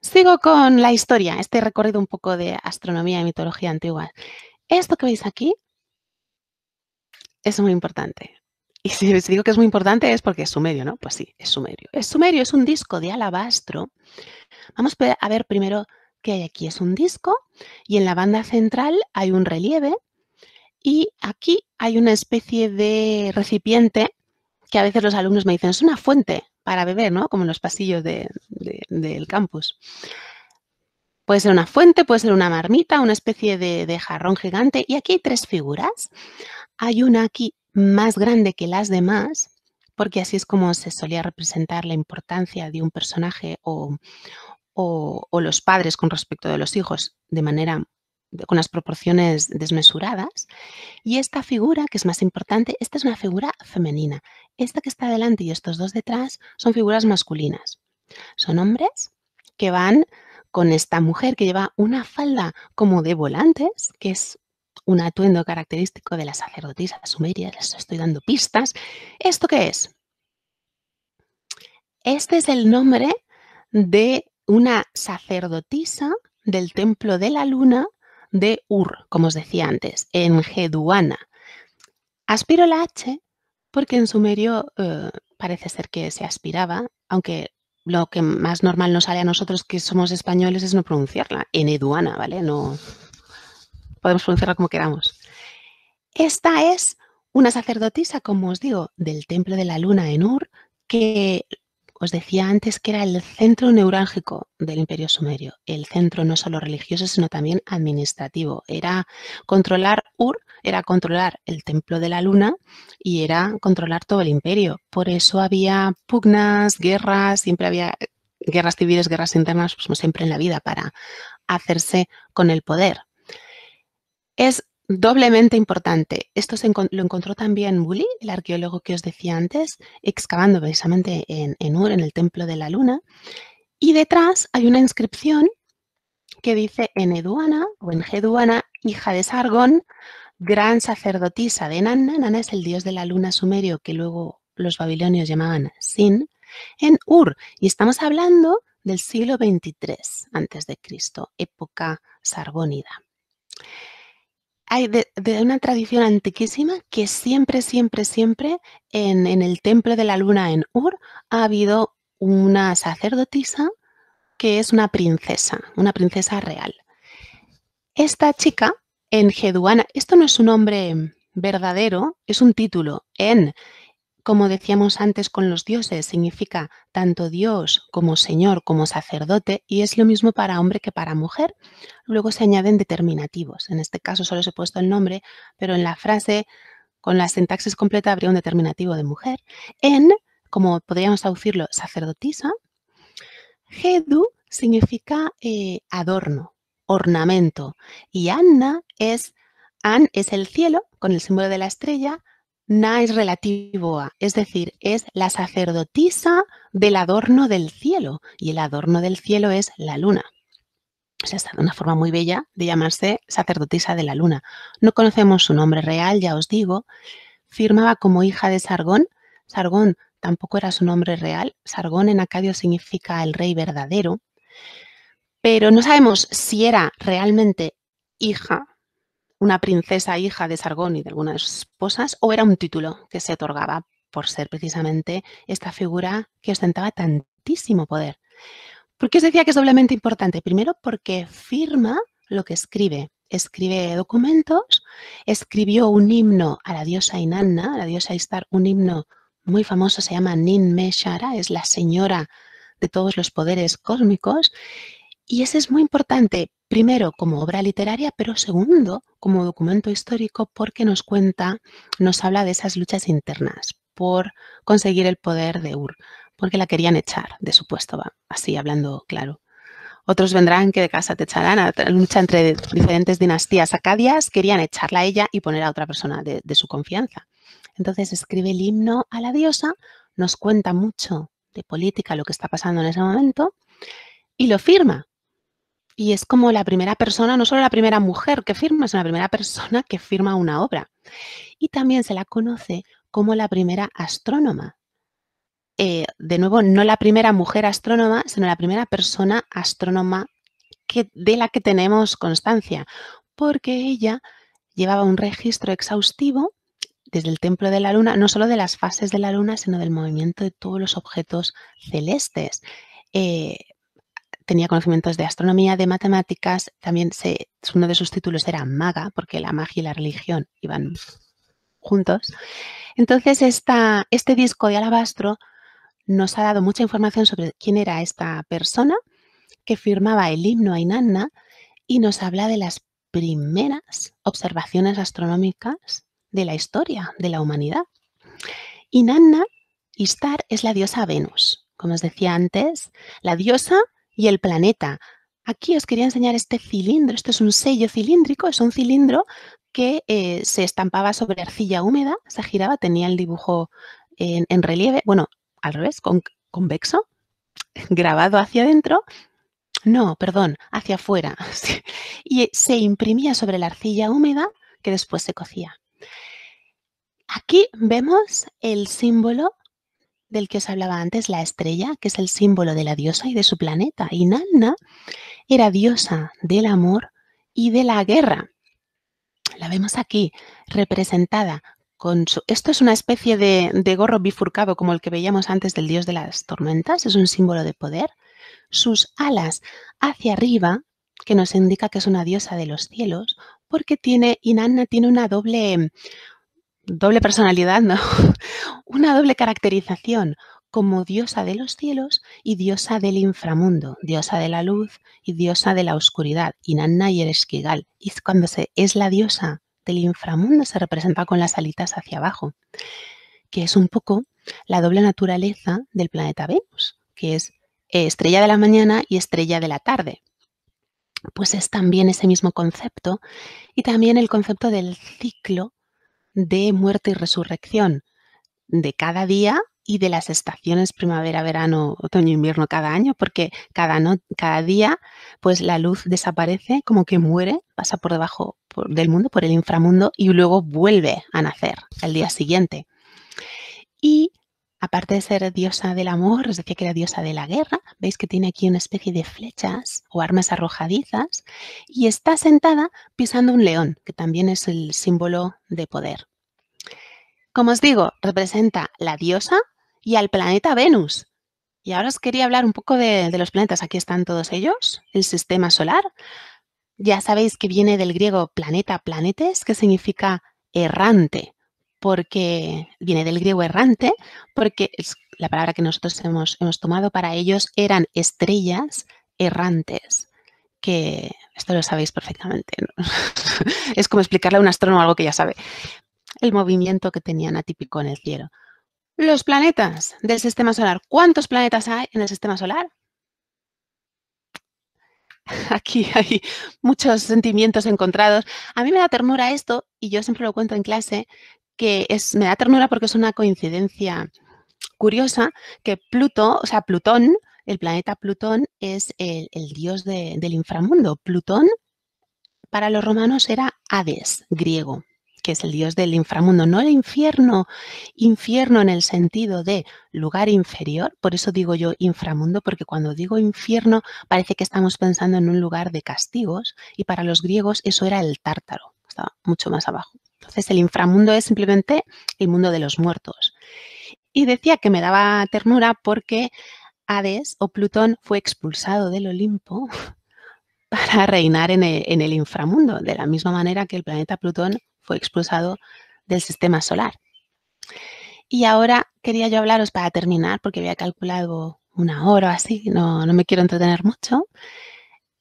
Sigo con la historia, este recorrido un poco de astronomía y mitología antigua. Esto que veis aquí es muy importante. Y si os digo que es muy importante es porque es sumerio, ¿no? Pues sí, es sumerio. Es sumerio, es un disco de alabastro. Vamos a ver primero qué hay aquí. Es un disco y en la banda central hay un relieve y aquí hay una especie de recipiente que a veces los alumnos me dicen, es una fuente para beber, ¿no? Como en los pasillos del campus. Puede ser una fuente, puede ser una marmita, una especie de, jarrón gigante. Y aquí hay tres figuras. Hay una aquí más grande que las demás, porque así es como se solía representar la importancia de un personaje o, o, los padres con respecto de los hijos de manera con las proporciones desmesuradas. Y esta figura, que es más importante, esta es una figura femenina. Esta que está delante y estos dos detrás son figuras masculinas. Son hombres que van con esta mujer que lleva una falda como de volantes, que es un atuendo característico de la sacerdotisa sumeria, les estoy dando pistas. ¿Esto qué es? Este es el nombre de una sacerdotisa del templo de la luna de Ur, como os decía antes, en Geduana. Aspiro la H porque en sumerio eh, parece ser que se aspiraba, aunque lo que más normal nos sale a nosotros que somos españoles es no pronunciarla, en Eduana, ¿vale? No podemos pronunciarla como queramos. Esta es una sacerdotisa, como os digo, del Templo de la Luna en Ur, que os decía antes que era el centro neurálgico del imperio sumerio, el centro no solo religioso, sino también administrativo. Era controlar Ur, era controlar el templo de la luna y era controlar todo el imperio. Por eso había pugnas, guerras, siempre había eh, guerras civiles, guerras internas, pues como siempre en la vida, para hacerse con el poder. Es Doblemente importante. Esto lo encontró también Bully, el arqueólogo que os decía antes, excavando precisamente en, Ur, en el Templo de la Luna. Y detrás hay una inscripción que dice en Eduana o en Geduana, hija de Sargón, gran sacerdotisa de Nanna. Nanna es el dios de la luna sumerio que luego los babilonios llamaban Sin, en Ur. Y estamos hablando del siglo 23 a.C., época sargónida hay de, una tradición antiquísima que siempre, siempre, siempre en, en, el templo de la luna en Ur ha habido una sacerdotisa que es una princesa, una princesa real. Esta chica en Geduana, esto no es un nombre verdadero, es un título. En como decíamos antes con los dioses, significa tanto Dios como Señor como sacerdote y es lo mismo para hombre que para mujer. Luego se añaden determinativos. En este caso solo se ha puesto el nombre, pero en la frase con la sintaxis completa habría un determinativo de mujer. En, como podríamos traducirlo, sacerdotisa. Hedu significa eh, adorno, ornamento. Y Anna es, An es el cielo con el símbolo de la estrella na es relativo a, es decir, es la sacerdotisa del adorno del cielo, y el adorno del cielo es la luna. O sea, es una forma muy bella de llamarse sacerdotisa de la luna. No conocemos su nombre real, ya os digo. Firmaba como hija de Sargón. Sargón tampoco era su nombre real. Sargón en acadio significa el rey verdadero. Pero no sabemos si era realmente hija una princesa hija de Sargón y de algunas esposas, o era un título que se otorgaba por ser precisamente esta figura que ostentaba tantísimo poder. ¿Por qué os decía que es doblemente importante? Primero, porque firma lo que escribe. Escribe documentos, escribió un himno a la diosa Inanna, a la diosa Istar, un himno muy famoso, se llama Nin Meshara, es la señora de todos los poderes cósmicos, y eso es muy importante, primero como obra literaria, pero segundo como documento histórico porque nos cuenta, nos habla de esas luchas internas por conseguir el poder de Ur, porque la querían echar de su puesto, así hablando claro. Otros vendrán que de casa te echarán. A lucha entre diferentes dinastías acadias querían echarla a ella y poner a otra persona de, de su confianza. Entonces escribe el himno a la diosa, nos cuenta mucho de política lo que está pasando en ese momento y lo firma y es como la primera persona, no solo la primera mujer que firma, sino la primera persona que firma una obra. Y también se la conoce como la primera astrónoma. Eh, de nuevo, no la primera mujer astrónoma, sino la primera persona astrónoma que, de la que tenemos constancia, porque ella llevaba un registro exhaustivo desde el templo de la luna, no solo de las fases de la luna, sino del movimiento de todos los objetos celestes. Eh, tenía conocimientos de astronomía, de matemáticas, también se, uno de sus títulos era maga, porque la magia y la religión iban juntos. Entonces, esta, este disco de alabastro nos ha dado mucha información sobre quién era esta persona que firmaba el himno a Inanna y nos habla de las primeras observaciones astronómicas de la historia de la humanidad. Inanna, Istar, es la diosa Venus. Como os decía antes, la diosa y el planeta. Aquí os quería enseñar este cilindro. Esto es un sello cilíndrico, es un cilindro que eh, se estampaba sobre arcilla húmeda, se giraba, tenía el dibujo en, relieve, bueno, al revés, convexo, grabado hacia adentro, no, perdón, hacia afuera, y se imprimía sobre la arcilla húmeda que después se cocía. Aquí vemos el símbolo del que os hablaba antes, la estrella, que es el símbolo de la diosa y de su planeta. Inanna era diosa del amor y de la guerra. La vemos aquí representada con su... Esto es una especie de, de gorro bifurcado como el que veíamos antes del dios de las tormentas, es un símbolo de poder. Sus alas hacia arriba, que nos indica que es una diosa de los cielos, porque tiene, Inanna tiene una doble, doble personalidad, ¿no? Una doble caracterización como diosa de los cielos y diosa del inframundo, diosa de la luz y diosa de la oscuridad. Inanna y el Y cuando se, es la diosa del inframundo se representa con las alitas hacia abajo, que es un poco la doble naturaleza del planeta Venus, que es eh, estrella de la mañana y estrella de la tarde. Pues es también ese mismo concepto y también el concepto del ciclo de muerte y resurrección de cada día y de las estaciones primavera, verano, otoño, invierno cada año, porque cada, cada día pues la luz desaparece, como que muere, pasa por debajo del mundo, por el inframundo, y luego vuelve a nacer al día siguiente. Y aparte de ser diosa del amor, os decía que era diosa de la guerra, veis que tiene aquí una especie de flechas o armas arrojadizas, y está sentada pisando un león, que también es el símbolo de poder. Como os digo, representa la diosa y al planeta Venus. Y ahora os quería hablar un poco de, los planetas. Aquí están todos ellos, el sistema solar. Ya sabéis que viene del griego planeta planetes, que significa errante porque viene del griego errante, porque la palabra que nosotros hemos, tomado para ellos eran estrellas errantes, que esto lo sabéis perfectamente. es como explicarle a un astrónomo algo que ya sabe. El movimiento que tenían atípico en el cielo. Los planetas del sistema solar. ¿Cuántos planetas hay en el sistema solar? Aquí hay muchos sentimientos encontrados. A mí me da ternura esto y yo siempre lo cuento en clase que es, me da ternura porque es una coincidencia curiosa que Pluto, o sea, Plutón, el planeta Plutón es el, dios del inframundo. Plutón para los romanos era Hades, griego, que es el dios del inframundo, no el infierno, infierno en el sentido de lugar inferior, por eso digo yo inframundo, porque cuando digo infierno parece que estamos pensando en un lugar de castigos y para los griegos eso era el tártaro, estaba mucho más abajo. Entonces el inframundo es simplemente el mundo de los muertos. Y decía que me daba ternura porque Hades o Plutón fue expulsado del Olimpo para reinar en el, inframundo, de la misma manera que el planeta Plutón fue expulsado del sistema solar. Y ahora quería yo hablaros para terminar, porque había calculado una hora o así, no, no me quiero entretener mucho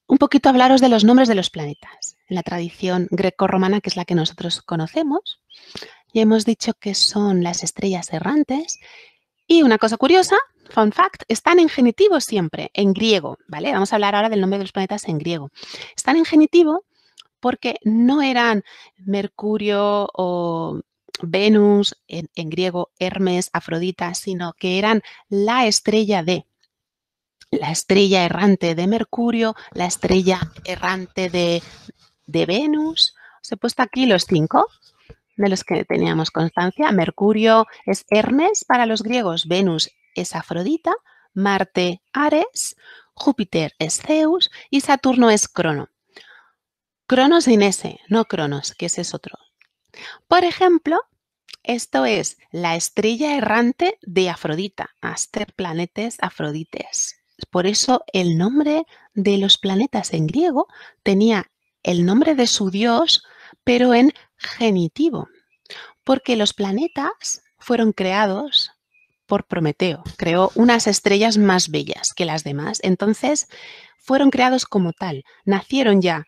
un poquito hablaros de los nombres de los planetas. En la tradición greco-romana, que es la que nosotros conocemos, ya hemos dicho que son las estrellas errantes. Y una cosa curiosa, fun fact, están en genitivo siempre, en griego, ¿vale? Vamos a hablar ahora del nombre de los planetas en griego. Están en genitivo porque no eran Mercurio o Venus, en, en griego Hermes, Afrodita, sino que eran la estrella de, la estrella errante de Mercurio, la estrella errante de, Venus. Os he puesto aquí los cinco de los que teníamos constancia. Mercurio es Hermes para los griegos, Venus es Afrodita, Marte Ares, Júpiter es Zeus y Saturno es Crono. Cronos en ese, no Cronos, que ese es otro. Por ejemplo, esto es la estrella errante de Afrodita, Aster Planetes Afrodites. Por eso el nombre de los planetas en griego tenía el nombre de su dios, pero en genitivo, porque los planetas fueron creados por Prometeo. Creó unas estrellas más bellas que las demás. Entonces, fueron creados como tal. Nacieron ya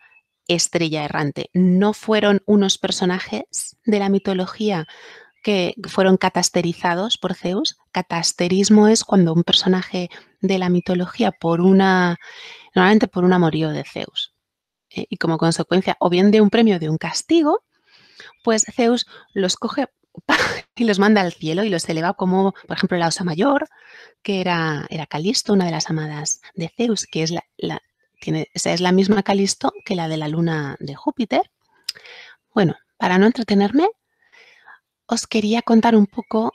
estrella errante. No fueron unos personajes de la mitología que fueron catasterizados por Zeus. Catasterismo es cuando un personaje de la mitología por una, normalmente por una amorío de Zeus. Eh, y como consecuencia, o bien de un premio o de un castigo, pues Zeus los coge y los manda al cielo y los eleva como, por ejemplo, la osa mayor, que era, era Calisto, una de las amadas de Zeus, que es la, tiene, es la misma Calisto que la de la luna de Júpiter. Bueno, para no entretenerme, os quería contar un poco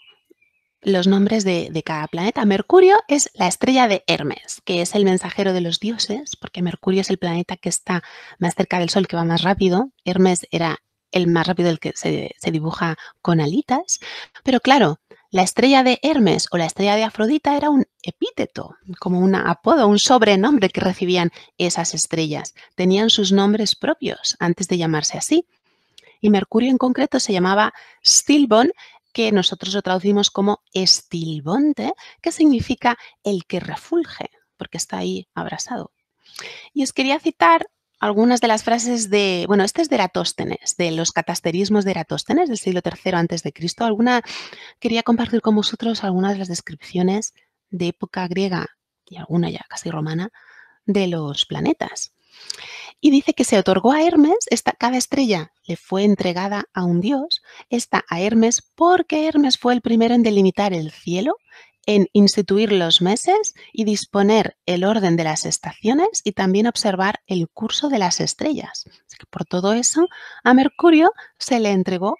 los nombres de, cada planeta. Mercurio es la estrella de Hermes, que es el mensajero de los dioses, porque Mercurio es el planeta que está más cerca del Sol, que va más rápido. Hermes era el más rápido, el que se dibuja con alitas. Pero claro, la estrella de Hermes o la estrella de Afrodita era un epíteto, como un apodo, un sobrenombre que recibían esas estrellas. Tenían sus nombres propios antes de llamarse así y mercurio en concreto se llamaba Stilbon, que nosotros lo traducimos como estilbonte, que significa el que refulge, porque está ahí abrasado. Y os quería citar algunas de las frases de, bueno, este es de Eratóstenes, de los catasterismos de Eratóstenes del siglo III antes de Cristo. Alguna quería compartir con vosotros algunas de las descripciones de época griega y alguna ya casi romana de los planetas. Y dice que se otorgó a Hermes, esta, cada estrella le fue entregada a un dios, esta a Hermes, porque Hermes fue el primero en delimitar el cielo, en instituir los meses y disponer el orden de las estaciones y también observar el curso de las estrellas. por todo eso, a Mercurio se le entregó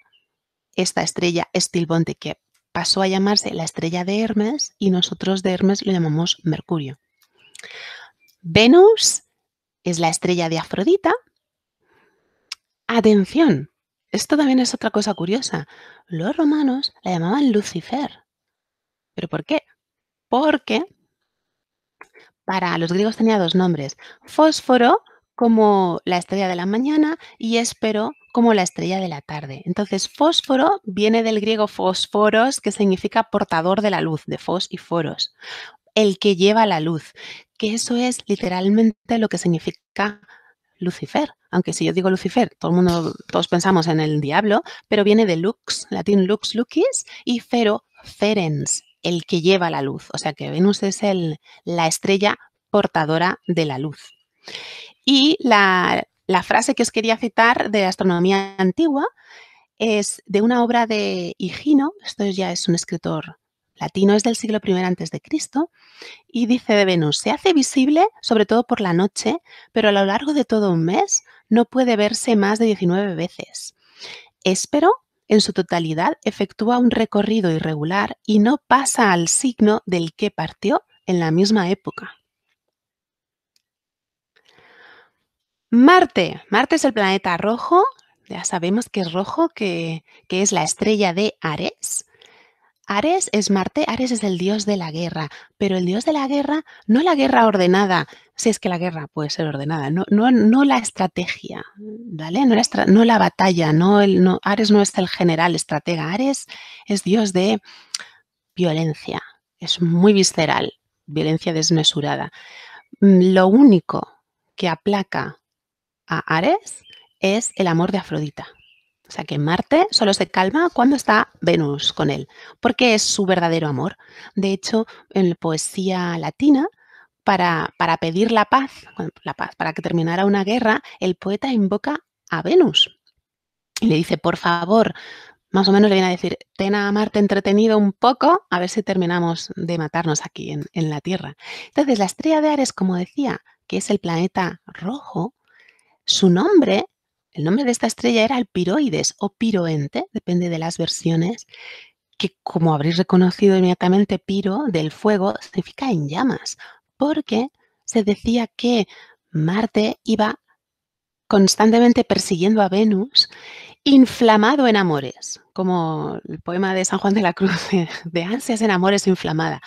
esta estrella Stilbonte, que pasó a llamarse la estrella de Hermes y nosotros de Hermes lo llamamos Mercurio. Venus es la estrella de Afrodita. Atención, esto también es otra cosa curiosa. Los romanos la llamaban Lucifer. ¿Pero por qué? Porque para los griegos tenía dos nombres. Fósforo como la estrella de la mañana y espero como la estrella de la tarde. Entonces, fósforo viene del griego fósforos, que significa portador de la luz, de fos y foros el que lleva la luz, que eso es literalmente lo que significa Lucifer. Aunque si yo digo Lucifer, todo el mundo, todos pensamos en el diablo, pero viene de lux, latín lux lucis, y fero ferens, el que lleva la luz. O sea que Venus es el, la estrella portadora de la luz. Y la, la frase que os quería citar de astronomía antigua es de una obra de Higino, esto ya es un escritor Latino es del siglo I a.C. y dice de Venus, se hace visible sobre todo por la noche, pero a lo largo de todo un mes no puede verse más de 19 veces. Espero en su totalidad efectúa un recorrido irregular y no pasa al signo del que partió en la misma época. Marte. Marte es el planeta rojo. Ya sabemos que es rojo, que, que es la estrella de Ares. Ares es Marte, Ares es el dios de la guerra, pero el dios de la guerra, no la guerra ordenada, si es que la guerra puede ser ordenada, no, no, no la estrategia, ¿vale? No la, no la batalla, no, el, no Ares no es el general estratega, Ares es dios de violencia, es muy visceral, violencia desmesurada. Mm, lo único que aplaca a Ares es el amor de Afrodita. O sea que Marte solo se calma cuando está Venus con él, porque es su verdadero amor. De hecho, en la poesía latina, para, pedir la paz, la paz, para que terminara una guerra, el poeta invoca a Venus y le dice, por favor, más o menos le viene a decir, ten a Marte entretenido un poco, a ver si terminamos de matarnos aquí en, en la Tierra. Entonces, la estrella de Ares, como decía, que es el planeta rojo, su nombre el nombre de esta estrella era el Piroides o Piroente, depende de las versiones, que como habréis reconocido inmediatamente, Piro del fuego significa en llamas, porque se decía que Marte iba constantemente persiguiendo a Venus, inflamado en amores, como el poema de San Juan de la Cruz, de ansias en amores inflamada,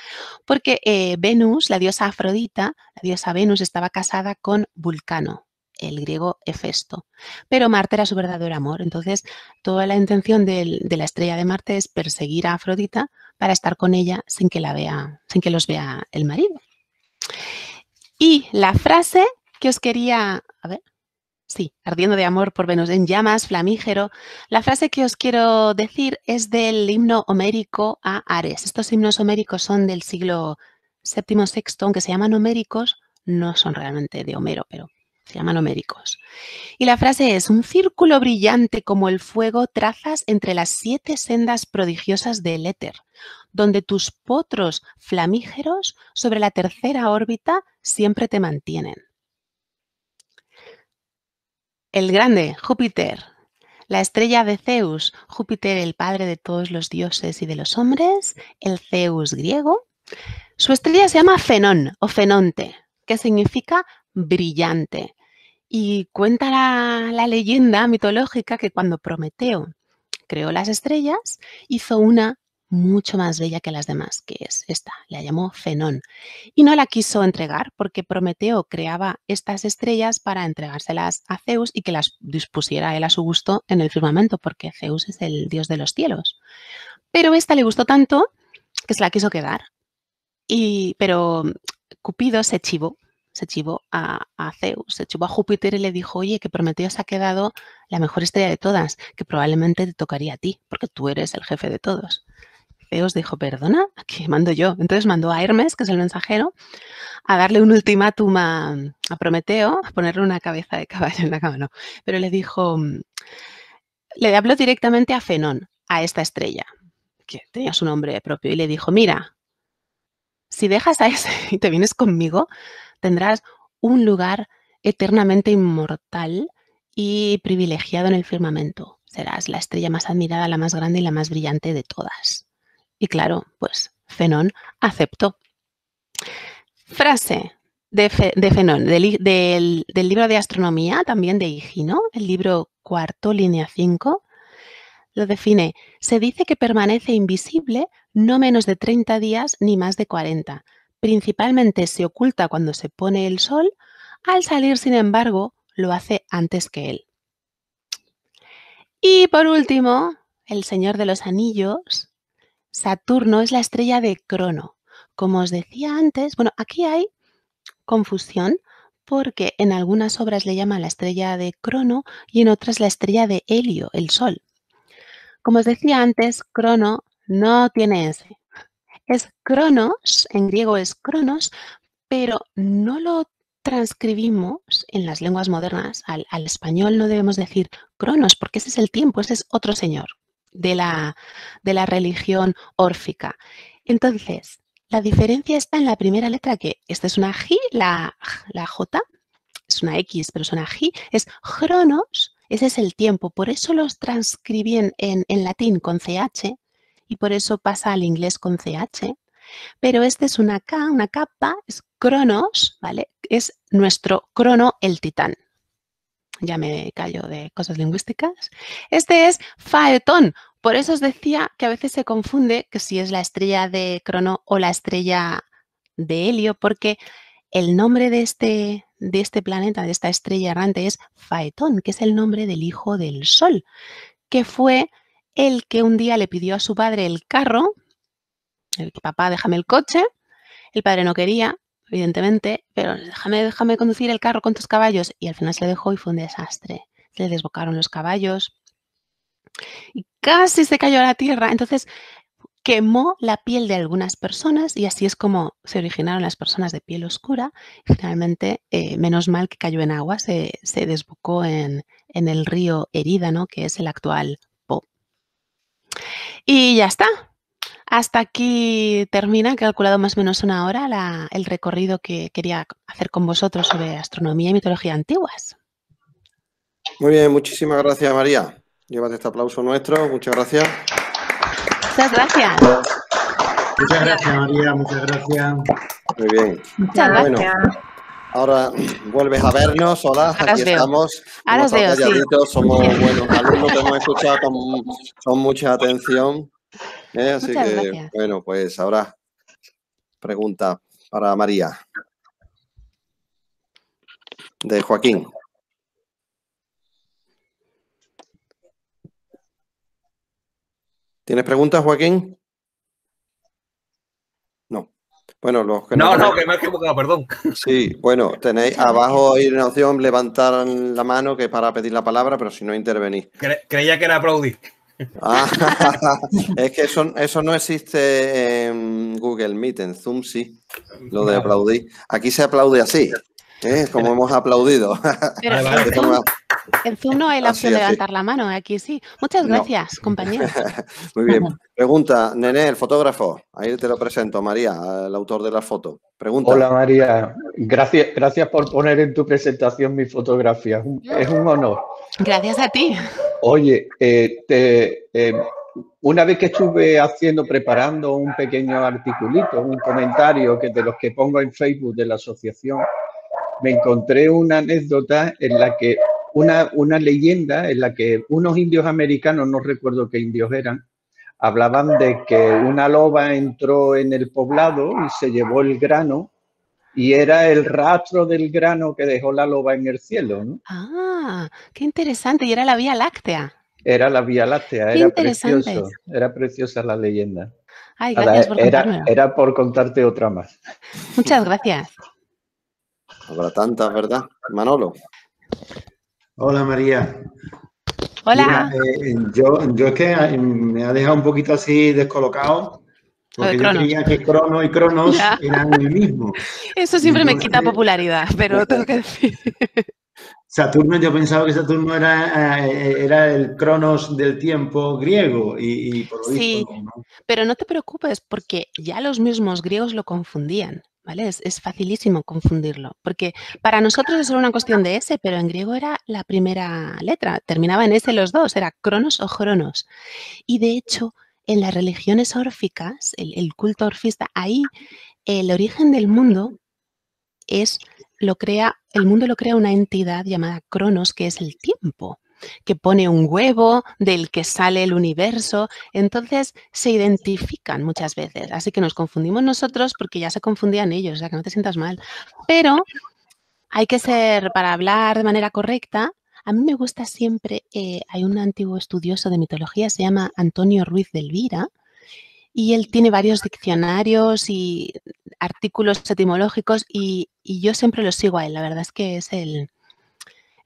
porque eh, Venus, la diosa Afrodita, la diosa Venus estaba casada con Vulcano, el griego Hefesto. Pero Marte era su verdadero amor, entonces toda la intención de la estrella de Marte es perseguir a Afrodita para estar con ella sin que la vea, sin que los vea el marido. Y la frase que os quería, a ver, sí, ardiendo de amor por Venus en llamas, flamígero, la frase que os quiero decir es del himno homérico a Ares. Estos himnos homéricos son del siglo VII, VI, aunque se llaman homéricos, no son realmente de Homero, pero se llaman homéricos. Y la frase es, un círculo brillante como el fuego trazas entre las siete sendas prodigiosas del éter, donde tus potros flamígeros sobre la tercera órbita siempre te mantienen. El grande, Júpiter, la estrella de Zeus, Júpiter el padre de todos los dioses y de los hombres, el Zeus griego. Su estrella se llama Fenón o Fenonte, que significa brillante. Y cuenta la, leyenda mitológica que cuando Prometeo creó las estrellas, hizo una mucho más bella que las demás, que es esta, la llamó Fenón. Y no la quiso entregar porque Prometeo creaba estas estrellas para entregárselas a Zeus y que las dispusiera él a su gusto en el firmamento, porque Zeus es el dios de los cielos. Pero esta le gustó tanto que se la quiso quedar. Y, pero Cupido se chivó se chivó a, Zeus, se chivó a Júpiter y le dijo, oye, que Prometeo se ha quedado la mejor estrella de todas, que probablemente te tocaría a ti, porque tú eres el jefe de todos. Zeus dijo, perdona, aquí mando yo. Entonces mandó a Hermes, que es el mensajero, a darle un ultimátum a, Prometeo, a ponerle una cabeza de caballo en la cama, no. Pero le dijo, mm, le habló directamente a Fenón, a esta estrella, que tenía su nombre propio, y le dijo, mira, si dejas a ese y te vienes conmigo, tendrás un lugar eternamente inmortal y privilegiado en el firmamento. Serás la estrella más admirada, la más grande y la más brillante de todas. Y claro, pues Fenón aceptó. Frase de, Fenón, del, libro de astronomía, también de Higino, el libro cuarto, línea 5, lo define, se dice que permanece invisible no menos de 30 días ni más de 40, Principalmente se oculta cuando se pone el sol, al salir, sin embargo, lo hace antes que él. Y por último, el Señor de los Anillos, Saturno es la estrella de Crono. Como os decía antes, bueno, aquí hay confusión porque en algunas obras le llama la estrella de Crono y en otras la estrella de Helio, el Sol. Como os decía antes, Crono no tiene ese. Es cronos, en griego es cronos, pero no lo transcribimos en las lenguas modernas al, español no debemos decir cronos, porque ese es el tiempo, ese es otro señor de la, de la religión órfica. Entonces, la diferencia está en la primera letra, que esta es una G, la, J, es una X, pero es una G, es cronos, ese es el tiempo, por eso los transcribí en latín con CH, y por eso pasa al inglés con CH. Pero este es una K, una capa, es Cronos, ¿vale? Es nuestro Crono el titán. Ya me callo de cosas lingüísticas. Este es Faetón. Por eso os decía que a veces se confunde que si es la estrella de Crono o la estrella de Helio, porque el nombre de este, de este planeta, de esta estrella errante, es Faetón, que es el nombre del hijo del Sol, que fue el que un día le pidió a su padre el carro, el papá, déjame el coche, el padre no quería, evidentemente, pero déjame, déjame conducir el carro con tus caballos y al final se le dejó y fue un desastre. Se le desbocaron los caballos y casi se cayó a la tierra. Entonces quemó la piel de algunas personas y así es como se originaron las personas de piel oscura. Finalmente, eh, menos mal que cayó en agua, se, desbocó en, el río Herida, ¿no? que es el actual y ya está. Hasta aquí termina, calculado más o menos una hora el recorrido que quería hacer con vosotros sobre astronomía y mitología antiguas. Muy bien, muchísimas gracias María. Llévate este aplauso nuestro, muchas gracias. Muchas gracias. Muchas gracias María, muchas gracias. Muy bien. Muchas gracias. Ahora vuelves a vernos, hola, aquí estamos. Ahora os Somos buenos alumnos, te hemos escuchado con, mucha atención. ¿eh? Así que, bueno, pues ahora pregunta para María. De Joaquín. ¿Tienes preguntas, Joaquín? Bueno, los que no. No, que me he equivocado, perdón. Sí, bueno, tenéis abajo hay una opción levantar la mano que para pedir la palabra, pero si no intervenís. creía que era aplaudir. Ah, es que eso, no existe en Google Meet, en Zoom sí, lo de aplaudir. Aquí se aplaude así, ¿eh? como hemos aplaudido. En Zoom no hay la opción de levantar la mano, aquí sí. Muchas gracias, compañero Muy bien. Pregunta, Nené, el fotógrafo. Ahí te lo presento, María, el autor de la foto. Pregunta. Hola, María. Gracias, gracias por poner en tu presentación mi fotografía. Es un honor. Gracias a ti. Oye, eh, eh, una vez que estuve haciendo, preparando un pequeño articulito, un comentario que de los que pongo en Facebook de la asociación, me encontré una anécdota en la que una, leyenda en la que unos indios americanos, no recuerdo qué indios eran, hablaban de que una loba entró en el poblado y se llevó el grano y era el rastro del grano que dejó la loba en el cielo. Ah, qué interesante. Y era la Vía Láctea. Era la Vía Láctea, era Era preciosa la leyenda. Ay, gracias por era, era por contarte otra más. Muchas gracias. Habrá tantas, ¿verdad, Manolo? Hola María. Hola. Eh, yo, es que me ha dejado un poquito así descolocado. Porque yo creía que Crono y Cronos eran el mismo. Eso siempre me quita popularidad, pero tengo que decir. Saturno, yo pensaba que Saturno era, eh, eh, el Cronos del tiempo griego y, por lo sí, pero no te preocupes porque ya los mismos griegos lo confundían. Es, facilísimo confundirlo, porque para nosotros es solo una cuestión de S, pero en griego era la primera letra, terminaba en S los dos, era cronos o cronos. Y de hecho, en las religiones órficas, el, el culto orfista, ahí el origen del mundo es, lo crea, el mundo lo crea una entidad llamada cronos, que es el tiempo que pone un huevo del que sale el universo. Entonces se identifican muchas veces. Así que nos confundimos nosotros porque ya se confundían ellos, o sea que no te sientas mal. Pero hay que ser, para hablar de manera correcta, a mí me gusta siempre, eh, hay un antiguo estudioso de mitología, se llama Antonio Ruiz de Elvira, y él tiene varios diccionarios y artículos etimológicos y, y yo siempre los sigo a él. La verdad es que es el,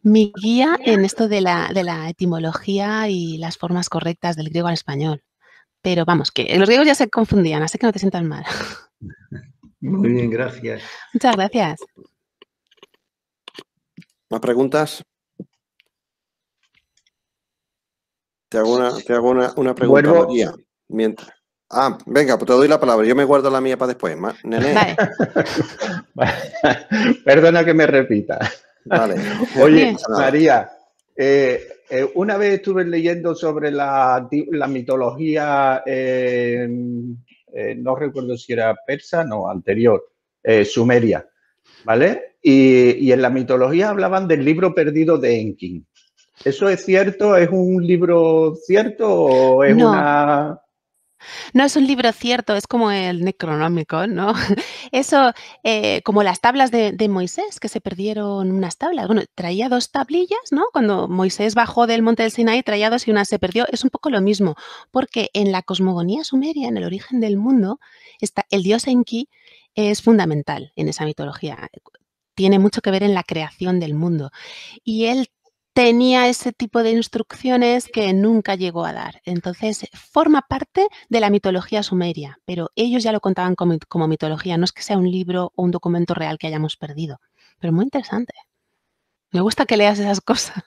mi guía en esto de la, de la etimología y las formas correctas del griego al español. Pero vamos, que los griegos ya se confundían, así que no te sientas mal. Muy bien, gracias. Muchas gracias. ¿Más preguntas? Te hago una, te una, pregunta, Ah, venga, pues te doy la palabra. Yo me guardo la mía para después. Nene. Perdona que me repita. Vale. Oye, María, eh, eh, una vez estuve leyendo sobre la, mitología, em, eh, no recuerdo si era persa, no, anterior, sumeria, ¿vale? Y, en la mitología hablaban del libro perdido de Enkin. ¿Eso es cierto? ¿Es un libro cierto o es una...? No es un libro cierto, es como el Necronómico, ¿no? Eso, eh, como las tablas de, Moisés, que se perdieron unas tablas. Bueno, traía dos tablillas, ¿no? Cuando Moisés bajó del monte del Sinaí, traía dos y una se perdió. Es un poco lo mismo, porque en la cosmogonía sumeria, en el origen del mundo, está, el dios Enki es fundamental en esa mitología. Tiene mucho que ver en la creación del mundo. Y él tenía ese tipo de instrucciones que nunca llegó a dar. Entonces, forma parte de la mitología sumeria, pero ellos ya lo contaban como, mitología, no es que sea un libro o un documento real que hayamos perdido, pero muy interesante. Me gusta que leas esas cosas.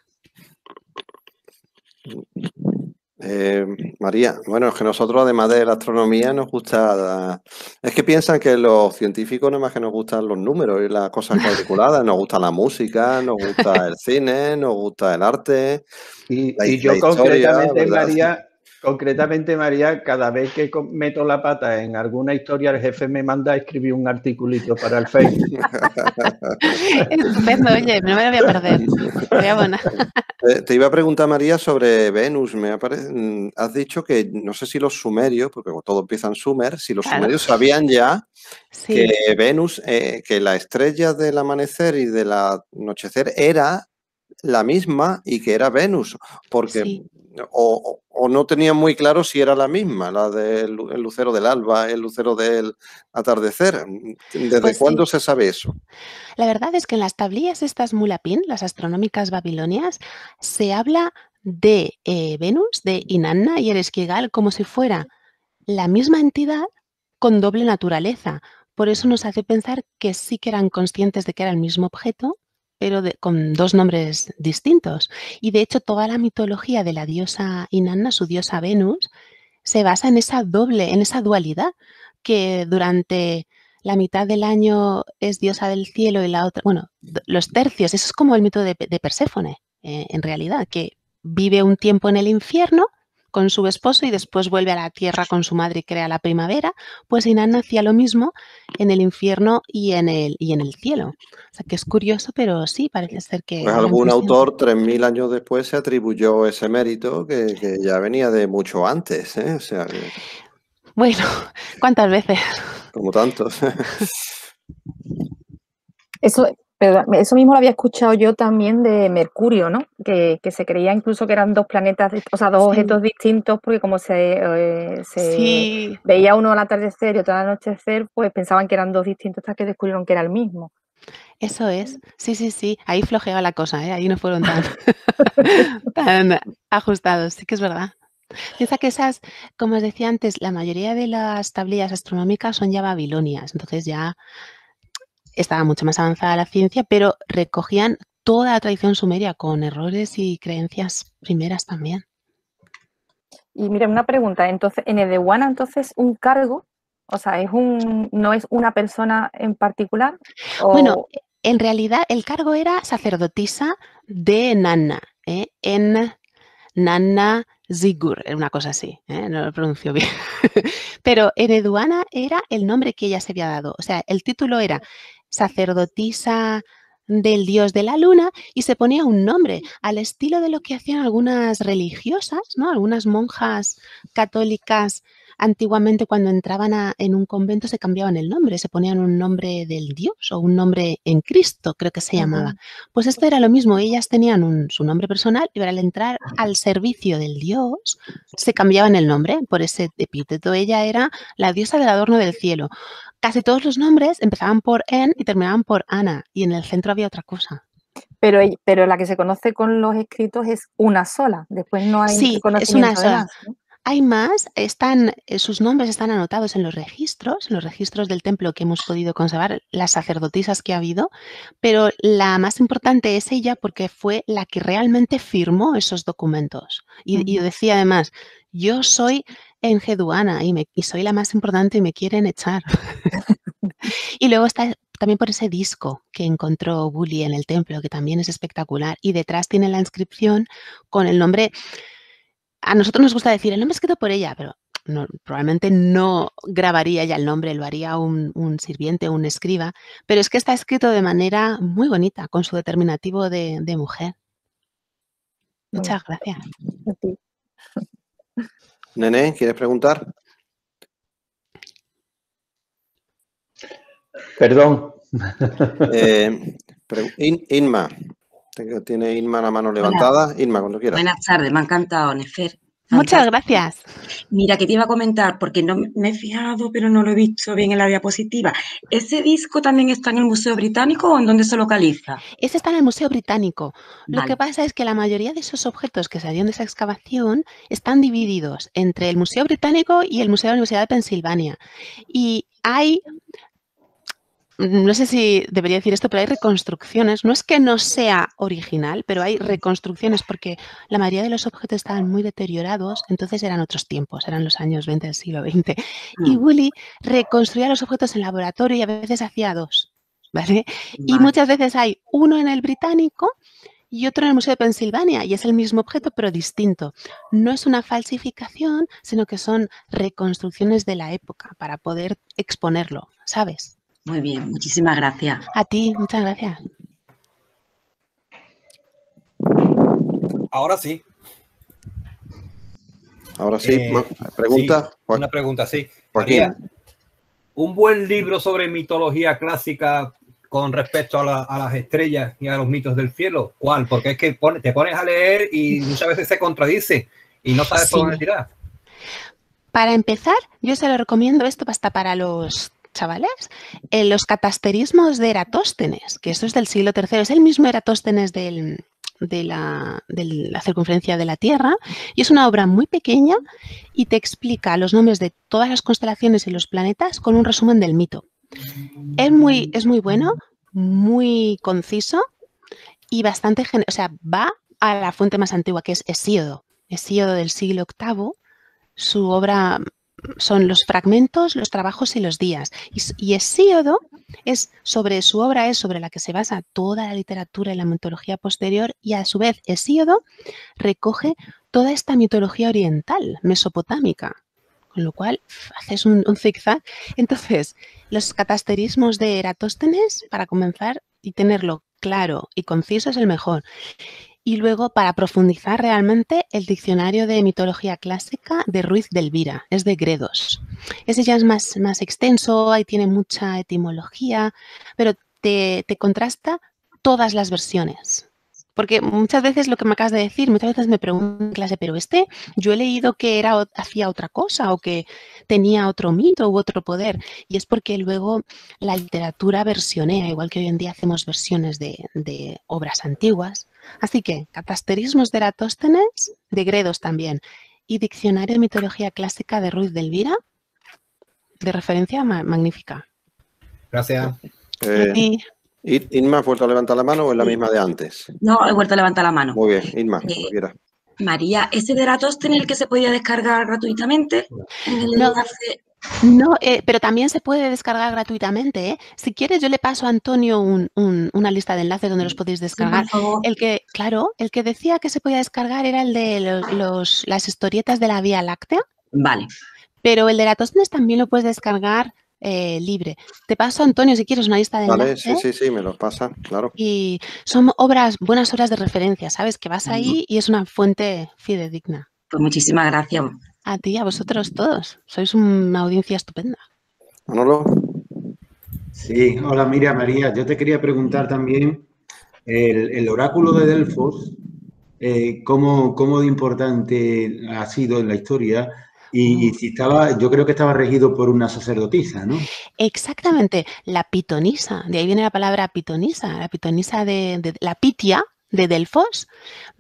Eh, María, bueno, es que nosotros además de la astronomía nos gusta... Es que piensan que los científicos nada más que nos gustan los números y las cosas calculadas, nos gusta la música, nos gusta el cine, nos gusta el arte. y yo concretamente, María, Concretamente, María, cada vez que meto la pata en alguna historia, el jefe me manda a escribir un articulito para el Facebook. Estupendo, oye, no me lo voy a perder. Te, iba a preguntar, María, sobre Venus. Me mm, Has dicho que no sé si los sumerios, porque todo empieza en Sumer, si los sumerios sabían ya que Venus, eh, que la estrella del amanecer y del anochecer era la misma y que era Venus, porque o, no tenía muy claro si era la misma, la del lucero del alba, el lucero del atardecer. ¿Desde pues cuándo se sabe eso? La verdad es que en las tablillas estas Mulapin, las astronómicas babilonias, se habla de eh, Venus, de Inanna y el Esquigal como si fuera la misma entidad con doble naturaleza. Por eso nos hace pensar que sí que eran conscientes de que era el mismo objeto, pero de, con dos nombres distintos. Y de hecho toda la mitología de la diosa Inanna, su diosa Venus, se basa en esa doble, en esa dualidad que durante la mitad del año es diosa del cielo y la otra, bueno, los tercios, eso es como el mito de, Perséfone, eh, en realidad, que vive un tiempo en el infierno con su esposo y después vuelve a la tierra con su madre y crea la primavera, pues Inanna hacía lo mismo en el infierno y en el, y en el cielo. O sea que es curioso, pero sí, parece ser que... Pues algún autor 3.000 años después se atribuyó ese mérito que, ya venía de mucho antes. ¿eh? O sea, Bueno, ¿cuántas veces? Como tantos. Eso, pero eso mismo lo había escuchado yo también de Mercurio, ¿no? Que, se creía incluso que eran dos planetas, o sea, dos objetos distintos, porque como se, eh, veía uno al atardecer y otro al anochecer, pues pensaban que eran dos distintos hasta que descubrieron que era el mismo. Eso es, sí, sí, sí, ahí flojeaba la cosa, ¿eh? ahí no fueron tan, ajustados, sí que es verdad. Piensa que esas, como os decía antes, la mayoría de las tablillas astronómicas son ya babilonias, entonces ya estaba mucho más avanzada la ciencia, pero recogían toda la tradición sumeria con errores y creencias primeras también. Y mire, una pregunta, entonces, en Eduana entonces, un cargo, o sea, es un, no es una persona en particular. Bueno, en realidad el cargo era sacerdotisa de Nanna, ¿eh? en Nanna Zigur, era una cosa así, ¿eh? no lo pronuncio bien. Pero en era el nombre que ella se había dado, o sea, el título era sacerdotisa del dios de la luna y se ponía un nombre, al estilo de lo que hacían algunas religiosas, ¿no? Algunas monjas católicas antiguamente cuando entraban en un convento se cambiaban el nombre, se ponían un nombre del dios o un nombre en Cristo, creo que se llamaba. Pues esto era lo mismo, ellas tenían su nombre personal y al entrar al servicio del dios se cambiaban el nombre por ese epíteto. Ella era la diosa del adorno del cielo casi todos los nombres empezaban por N y terminaban por Ana, y en el centro había otra cosa. Pero, pero la que se conoce con los escritos es una sola, después no hay sí, es una sola. Hay más, están, eh, sus nombres están anotados en los registros, en los registros del templo que hemos podido conservar, las sacerdotisas que ha habido, pero la más importante es ella porque fue la que realmente firmó esos documentos. y decía además, yo soy en Geduana y, soy la más importante y me quieren echar. y luego está también por ese disco que encontró Bully en el templo, que también es espectacular. Y detrás tiene la inscripción con el nombre. A nosotros nos gusta decir el nombre escrito por ella, pero probablemente no grabaría ya el nombre, lo haría un, sirviente, un escriba. Pero es que está escrito de manera muy bonita, con su determinativo de mujer. Muchas gracias. Nene, ¿quieres preguntar? Perdón. Eh, Inma, tiene Inma la mano levantada. Inma, cuando quieras. Buenas tardes, me ha encantado, Nefer. Muchas gracias. Mira, que te iba a comentar, porque no me he fijado, pero no lo he visto bien en la diapositiva. ¿Ese disco también está en el Museo Británico o en dónde se localiza? Ese está en el Museo Británico. Lo que pasa es que la mayoría de esos objetos que salieron de esa excavación están divididos entre el Museo Británico y el Museo de la Universidad de Pensilvania. Y hay Mm, no sé si debería decir esto, pero hay reconstrucciones. No es que no sea original, pero hay reconstrucciones porque la mayoría de los objetos estaban muy deteriorados, entonces eran otros tiempos, eran los años 20 del siglo XX. Y mm. Willy reconstruía los objetos en laboratorio y a veces hacía dos. ¿vale? Y muchas veces hay uno en el británico y otro en el Museo de Pensilvania, y es el mismo objeto pero distinto. No es una falsificación, sino que son reconstrucciones de la época para poder exponerlo, ¿sabes? Muy bien, muchísimas gracias. A ti, muchas gracias. Ahora sí. Ahora sí, eh, pregunta. una pregunta, sí. un buen libro sobre mitología clásica con respecto a, las estrellas y a los mitos del cielo. ¿Cuál? Porque es que te pones a leer y muchas veces se contradice y no sabes por dónde tirar. Para empezar, yo se lo recomiendo esto hasta para los chavales, eh, los catasterismos de Eratóstenes, que esto es del siglo III, es el mismo Eratóstenes de, la, circunferencia de la Tierra, y es una obra muy pequeña y te explica los nombres de todas las constelaciones y los planetas con un resumen del mito. Es muy, es muy bueno, muy conciso y bastante, o sea, va a la fuente más antigua que es Hesíodo, Hesíodo del siglo VIII, su obra son los fragmentos, los trabajos y los días. Y, Hesíodo es sobre su obra, es sobre la que se basa toda la literatura y la mitología posterior, y a su vez Hesíodo recoge toda esta mitología oriental, mesopotámica. Con lo cual haces un, un zigzag. Entonces, los catasterismos de Eratóstenes, para comenzar y tenerlo claro y conciso, es el mejor. Y luego, para profundizar realmente, el diccionario de mitología clásica de Ruiz de Elvira, es de Gredos. Ese ya es más, extenso, ahí tiene mucha etimología, pero te contrasta todas las versiones. Porque muchas veces lo que me acabas de decir, muchas veces me preguntan en clase, pero este, yo he leído que era, hacía otra cosa o que tenía otro mito u otro poder. Y es porque luego la literatura versionea, igual que hoy en día hacemos versiones de, obras antiguas. Así que, Catasterismos de Eratóstenes, de Gredos también, y Diccionario de Mitología Clásica de Ruiz de Elvira, de referencia magnífica. Gracias. Eh, Inma, ¿has vuelto a levantar la mano o es la misma de antes? No, he vuelto a levantar la mano. Muy bien, Inma, eh, Quiera. María, ¿ese de la en el que se podía descargar gratuitamente? no. Eh, pero también se puede descargar gratuitamente. ¿eh? Si quieres, yo le paso a Antonio una lista de enlaces donde los podéis descargar. el que, claro, el que decía que se podía descargar era el de las historietas de la Vía Láctea. Vale. Pero el de la también lo puedes descargar eh, libre. Te paso, Antonio, si quieres una lista de vale, Sí, sí, sí, me lo pasa, claro. Y son obras, buenas obras de referencia, ¿sabes? Que vas ahí y es una fuente fidedigna. Pues muchísimas gracias. A ti y a vosotros todos. Sois una audiencia estupenda. Manolo. Sí, hola, mira, María. Yo te quería preguntar también el, oráculo de Delfos, eh, cómo, cómo de importante ha sido en la historia y, estaba, yo creo que estaba regido por una sacerdotisa, ¿no? Exactamente, la pitonisa, de ahí viene la palabra pitonisa, la pitonisa de, la pitia de Delfos,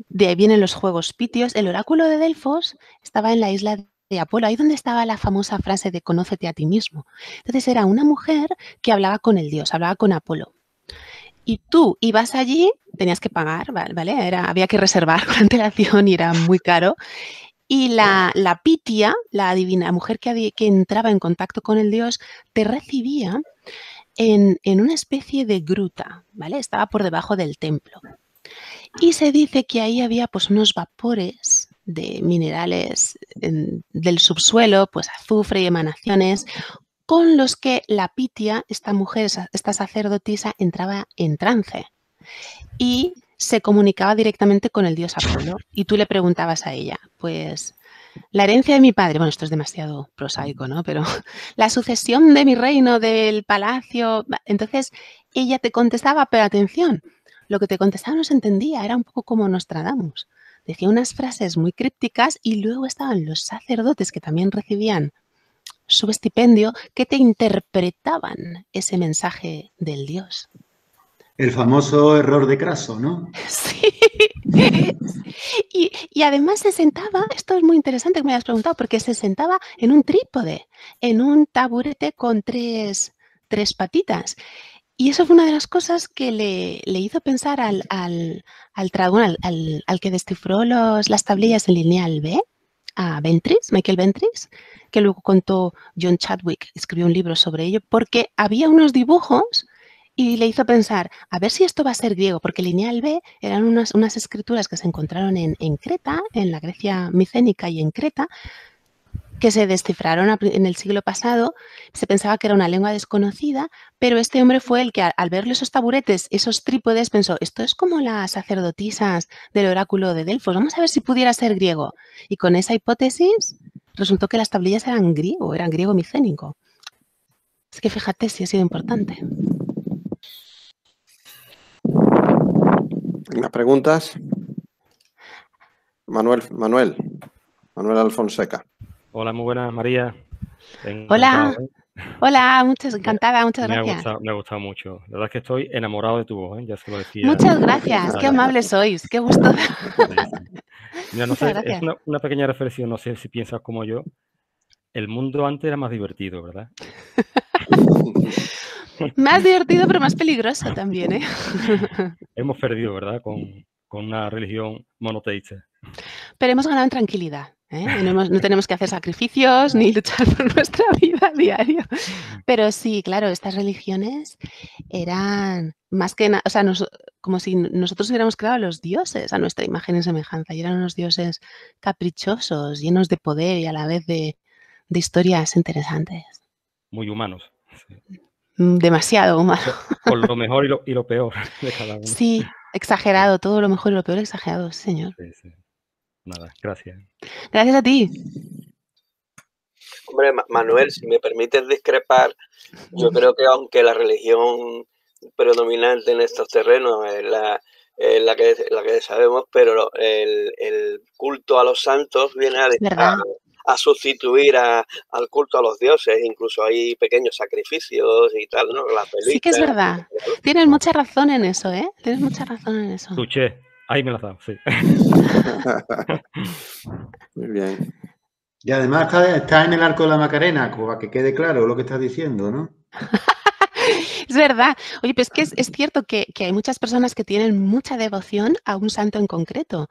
de ahí vienen los juegos pitios. El oráculo de Delfos estaba en la isla de Apolo, ahí donde estaba la famosa frase de conócete a ti mismo. Entonces era una mujer que hablaba con el dios, hablaba con Apolo. Y tú ibas allí, tenías que pagar, ¿vale? había que reservar con antelación y era muy caro. Y la, la Pitia, la divina mujer que, entraba en contacto con el dios, te recibía en, una especie de gruta, ¿vale? Estaba por debajo del templo. Y se dice que ahí había pues unos vapores de minerales del subsuelo, pues azufre y emanaciones, con los que la Pitia, esta mujer, esta sacerdotisa, entraba en trance. Y se comunicaba directamente con el dios Apolo y tú le preguntabas a ella, pues la herencia de mi padre, bueno, esto es demasiado prosaico, ¿no? Pero la sucesión de mi reino, del palacio. Entonces, ella te contestaba, pero atención, lo que te contestaba no se entendía, era un poco como Nostradamus. Decía unas frases muy crípticas y luego estaban los sacerdotes que también recibían su estipendio que te interpretaban ese mensaje del Dios. El famoso error de Craso, ¿no? Sí. Y, además se sentaba, esto es muy interesante que me hayas preguntado, porque se sentaba en un trípode, en un taburete con tres, tres patitas. Y eso fue una de las cosas que le, le hizo pensar al, al, al, al, al que descifró los, las tablillas en lineal B, a Ventris, Michael Ventris, que luego contó John Chadwick, escribió un libro sobre ello, porque había unos dibujos y le hizo pensar, a ver si esto va a ser griego, porque lineal B eran unas, unas escrituras que se encontraron en, en, Creta, en la Grecia micénica y en Creta, que se descifraron en el siglo pasado. Se pensaba que era una lengua desconocida, pero este hombre fue el que al, ver esos taburetes, esos trípodes, pensó, esto es como las sacerdotisas del oráculo de Delfos, vamos a ver si pudiera ser griego. Y con esa hipótesis resultó que las tablillas eran griego, eran griego micénico. Es que fíjate si ha sido importante. ¿Más preguntas? Manuel, Manuel, Manuel Alfonseca. Hola, muy buenas, María. Hola, ¿eh? hola, muchas, encantada, muchas gracias. me ha gustado mucho. La verdad es que estoy enamorado de tu voz, ¿eh? ya se lo decía. Muchas gracias, qué amable sois, qué gusto. es una, una pequeña reflexión, no sé si piensas como yo. El mundo antes era más divertido, ¿verdad? Más divertido, pero más peligroso también, ¿eh? Hemos perdido, ¿verdad? Con, una religión monoteísta. Pero hemos ganado en tranquilidad. ¿eh? No, tenemos que hacer sacrificios ni luchar por nuestra vida diaria. Pero sí, claro, estas religiones eran más que nada, o sea, como si nosotros hubiéramos creado a los dioses a nuestra imagen y semejanza. Y eran unos dioses caprichosos, llenos de poder y a la vez de, de historias interesantes. Muy humanos. Sí. Mm, demasiado humano. Por lo mejor y lo, y lo peor de cada uno. Sí, exagerado, todo lo mejor y lo peor exagerado, señor. Nada, gracias. Gracias a ti. Hombre, Manuel, si me permites discrepar, yo creo que aunque la religión predominante en estos terrenos es la, que, la que sabemos, pero el, culto a los santos viene a, a, a sustituir al culto a los dioses, incluso hay pequeños sacrificios y tal, ¿no? sí que es verdad. Tienes mucha razón en eso, ¿eh? Tienes mucha razón en eso. Escuché. Ahí me la dan, sí. Muy bien. Y además está, está, en el arco de la Macarena, para que quede claro lo que estás diciendo, ¿no? es verdad. Oye, pero es que es, cierto que, que, hay muchas personas que tienen mucha devoción a un santo en concreto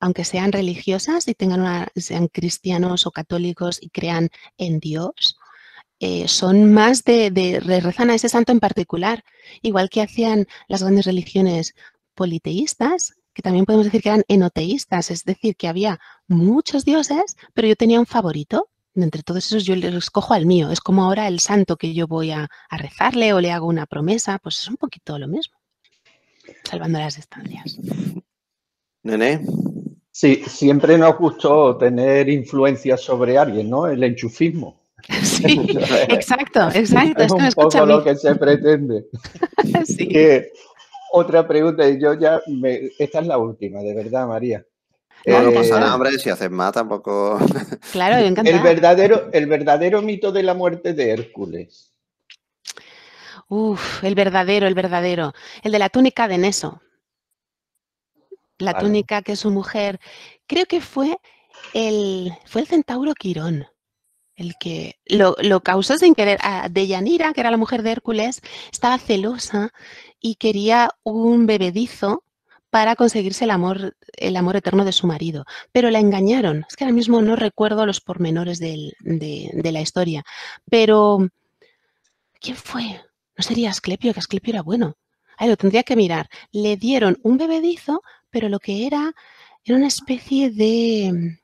aunque sean religiosas y tengan sean cristianos o católicos y crean en Dios, eh, son más de, rezan a ese santo en particular, igual que hacían las grandes religiones politeístas, que también podemos decir que eran enoteístas, es decir, que había muchos dioses, pero yo tenía un favorito. Entre todos esos yo les cojo al mío. Es como ahora el santo que yo voy a, rezarle o le hago una promesa, pues es un poquito lo mismo, salvando las distancias. Nene Sí, siempre nos gustó tener influencia sobre alguien, ¿no? El enchufismo. Sí, exacto, exacto. Es un poco lo que se pretende. otra pregunta, y yo ya esta es la última, de verdad, María. No, no pasa eh, si haces más tampoco. Claro, yo encantado. El verdadero, el verdadero mito de la muerte de Hércules. Uf, el verdadero, el verdadero. El de la túnica de Neso la túnica que su mujer, creo que fue el, fue el centauro Quirón el que lo, lo, causó sin querer. A Deyanira, que era la mujer de Hércules, estaba celosa y quería un bebedizo para conseguirse el amor, el amor eterno de su marido. Pero la engañaron. Es que ahora mismo no recuerdo los pormenores de, de, la historia. Pero, ¿quién fue? No sería Asclepio, que Asclepio era bueno. Ahí lo tendría que mirar. Le dieron un bebedizo pero lo que era era una especie de,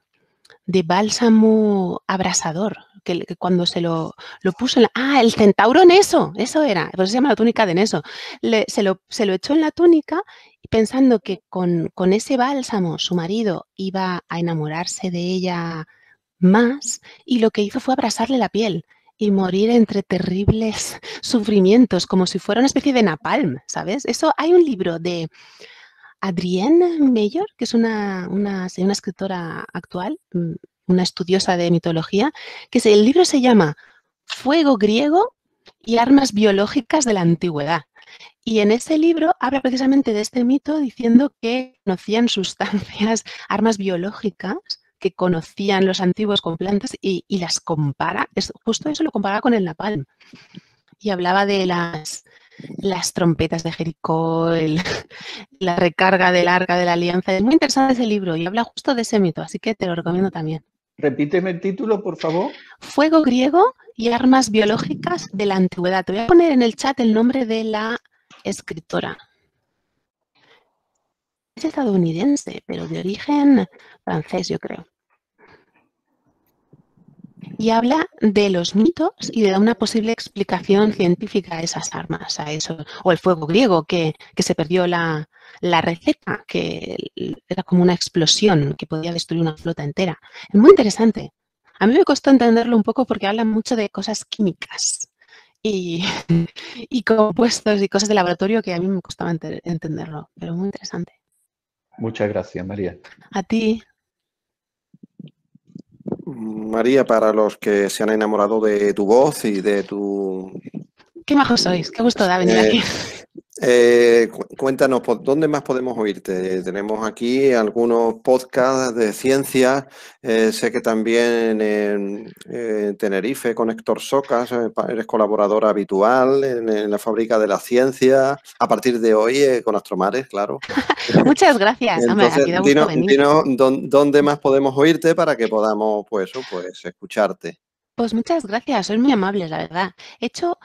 bálsamo abrasador, que, cuando se lo, puso en la... Ah, el centauro en eso, eso era, por eso se llama la túnica de Neso. Le, se, lo, echó en la túnica pensando que con, con ese bálsamo su marido iba a enamorarse de ella más y lo que hizo fue abrasarle la piel y morir entre terribles sufrimientos, como si fuera una especie de napalm, ¿sabes? Eso hay un libro de Adrienne Mayor, que es una, una, escritora actual, mm, una estudiosa de mitología, que el libro se llama Fuego griego y armas biológicas de la antigüedad. Y en ese libro habla precisamente de este mito diciendo que conocían sustancias, armas biológicas que conocían los antiguos con plantas y, las compara, es, justo eso lo comparaba con el napalm. Y hablaba de las, las trompetas de Jericó, la recarga del arca de la alianza. Es muy interesante ese libro y habla justo de ese mito, así que te lo recomiendo también. Repíteme el título, por favor. Fuego griego y armas biológicas de la antigüedad. Te voy a poner en el chat el nombre de la escritora. Es estadounidense, pero de origen francés, yo creo y habla de los mitos y de una posible explicación científica a esas armas, a eso, o el fuego griego, que, se perdió la, receta, que era como una explosión que podía destruir una flota entera. Es muy interesante. A mí me costó entenderlo un poco porque habla mucho de cosas químicas y, y compuestos y cosas de laboratorio que a mí me costaba entenderlo, pero muy interesante. Muchas gracias, María. A ti. María, para los que se han enamorado de tu voz y de tu... Qué majos sois, qué gusto da venir eh, aquí. Eh, cuéntanos, ¿dónde más podemos oírte? Eh, tenemos aquí algunos podcasts de ciencia. Eh, sé que también en, Tenerife con Héctor Socas eres colaboradora habitual en, la fábrica de la ciencia. A partir de hoy con Astromares, claro. Muchas gracias. Entonces, ¿Dónde más podemos oírte para que podamos pues, pues escucharte? Pues muchas gracias, sois muy amables, la verdad. hecho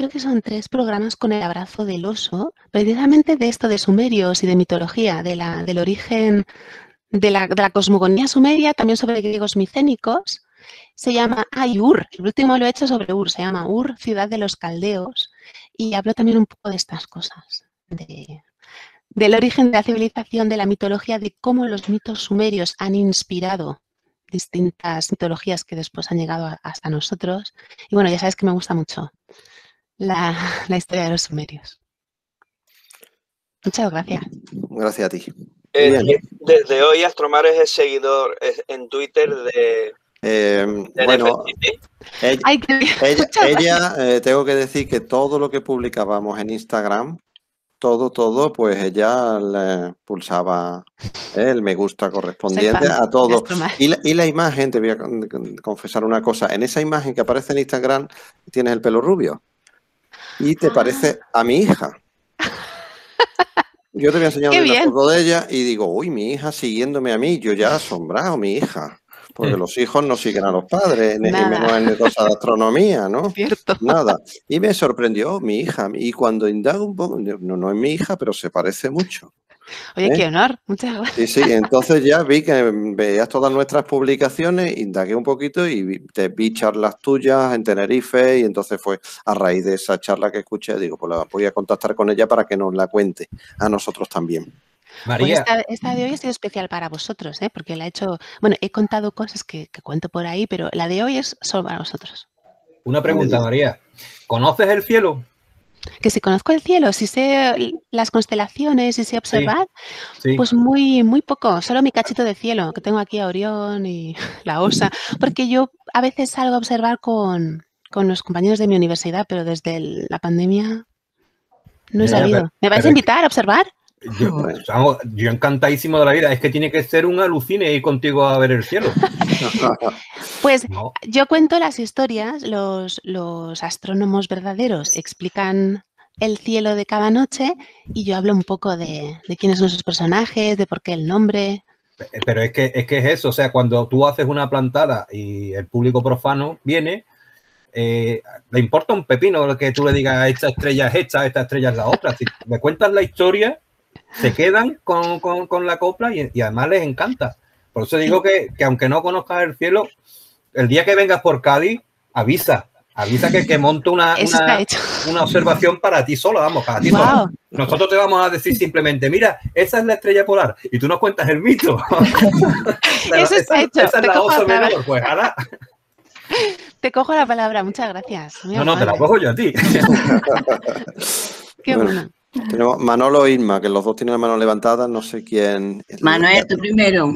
creo que son tres programas con el abrazo del oso, precisamente de esto de sumerios y de mitología, de la, del origen de la, cosmogonía sumeria, también sobre griegos micénicos. Se llama Ayur, el último lo he hecho sobre Ur, se llama Ur, ciudad de los caldeos, y hablo también un poco de estas cosas, del origen de la civilización, de la mitología, de cómo los mitos sumerios han inspirado distintas mitologías que después han llegado hasta nosotros. Y bueno, ya sabes que me gusta mucho la, historia de los sumerios. Muchas gracias. Gracias a ti. Eh, eh, desde, hoy Astromar es el seguidor en Twitter de... Eh, bueno, ella, tengo que decir que todo lo que publicábamos en Instagram, todo, todo, pues ella pulsaba el me gusta correspondiente a todo. y la imagen, te voy a confesar una cosa, en esa imagen que aparece en Instagram tienes el pelo rubio y te ah. parece a mi hija. Yo te voy a enseñar una foto de ella y digo, uy, mi hija siguiéndome a mí, yo ya asombrado, mi hija. Porque mm. los hijos no siguen a los padres, ni menos en astronomía, ¿no? Nada. Y me sorprendió mi hija. Y cuando indago un poco, no es mi hija, pero se parece mucho. Oye, ¿Eh? qué honor, muchas gracias. Sí, sí, entonces ya vi que veías todas nuestras publicaciones, indagué un poquito y te vi charlas tuyas en Tenerife y entonces fue a raíz de esa charla que escuché, digo, pues la voy a contactar con ella para que nos la cuente a nosotros también. María. Pues esta, de hoy ha sido especial para vosotros, ¿eh? porque la he hecho, bueno, he contado cosas que, que cuento por ahí, pero la de hoy es solo para vosotros. Una pregunta, María. ¿Conoces el cielo? que si conozco el cielo, si sé las constelaciones, si sé observar, pues muy, muy poco, solo mi cachito de cielo, que tengo aquí a Orión y la Osa, porque yo a veces salgo a observar con, los compañeros de mi universidad, pero desde la pandemia no he salido. ¿Me vais a invitar a observar? Pues, yo, encantadísimo de la vida. Es que tiene que ser un alucine ir contigo a ver el cielo. pues yo cuento las historias, los, los, astrónomos verdaderos explican el cielo de cada noche y yo hablo un poco de, quiénes son sus personajes, de por qué el nombre. Pero es que, es que es eso, o sea, cuando tú haces una plantada y el público profano viene, eh, le importa un pepino que tú le digas esta estrella es esta, esta estrella es la otra. Si me cuentas la historia, se quedan con, la copla y, además les encanta. Por eso digo que, aunque no conozcas el cielo, el día que vengas por Cádiz, avisa, Avisa que, que monto una, una, observación para ti solo, vamos, para ti solo. Nosotros te vamos a decir simplemente, mira, esa es la estrella polar y tú nos cuentas el mito. Eso está hecho. Esa es la oso pues ahora... Te cojo la palabra, muchas gracias. No, no, te la cojo yo a ti. Qué buena tenemos Manolo e Irma, que los dos tienen la mano levantada, no sé quién. Manuel, tú primero.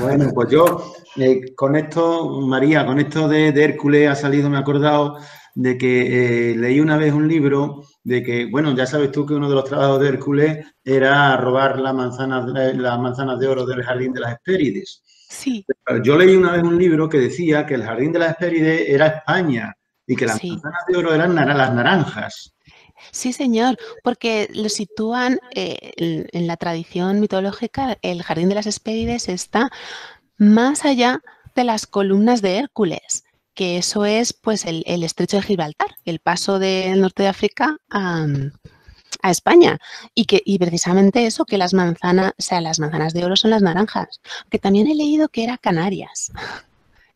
Bueno, pues yo eh, con esto, María, con esto de, Hércules ha salido, me he acordado de que eh, leí una vez un libro de que, bueno, ya sabes tú que uno de los trabajos de Hércules era robar las manzanas, de oro del jardín de las Hespérides. Sí. Yo leí una vez un libro que decía que el jardín de las Hespérides era España y que las manzanas de oro eran las naranjas. Sí, señor, porque lo sitúan eh, en, la tradición mitológica, el Jardín de las Hespérides está más allá de las columnas de Hércules, que eso es pues el, estrecho de Gibraltar, el paso del norte de África a, España. Y que, y precisamente eso, que las manzanas, o sea, las manzanas de oro son las naranjas. Que también he leído que era Canarias,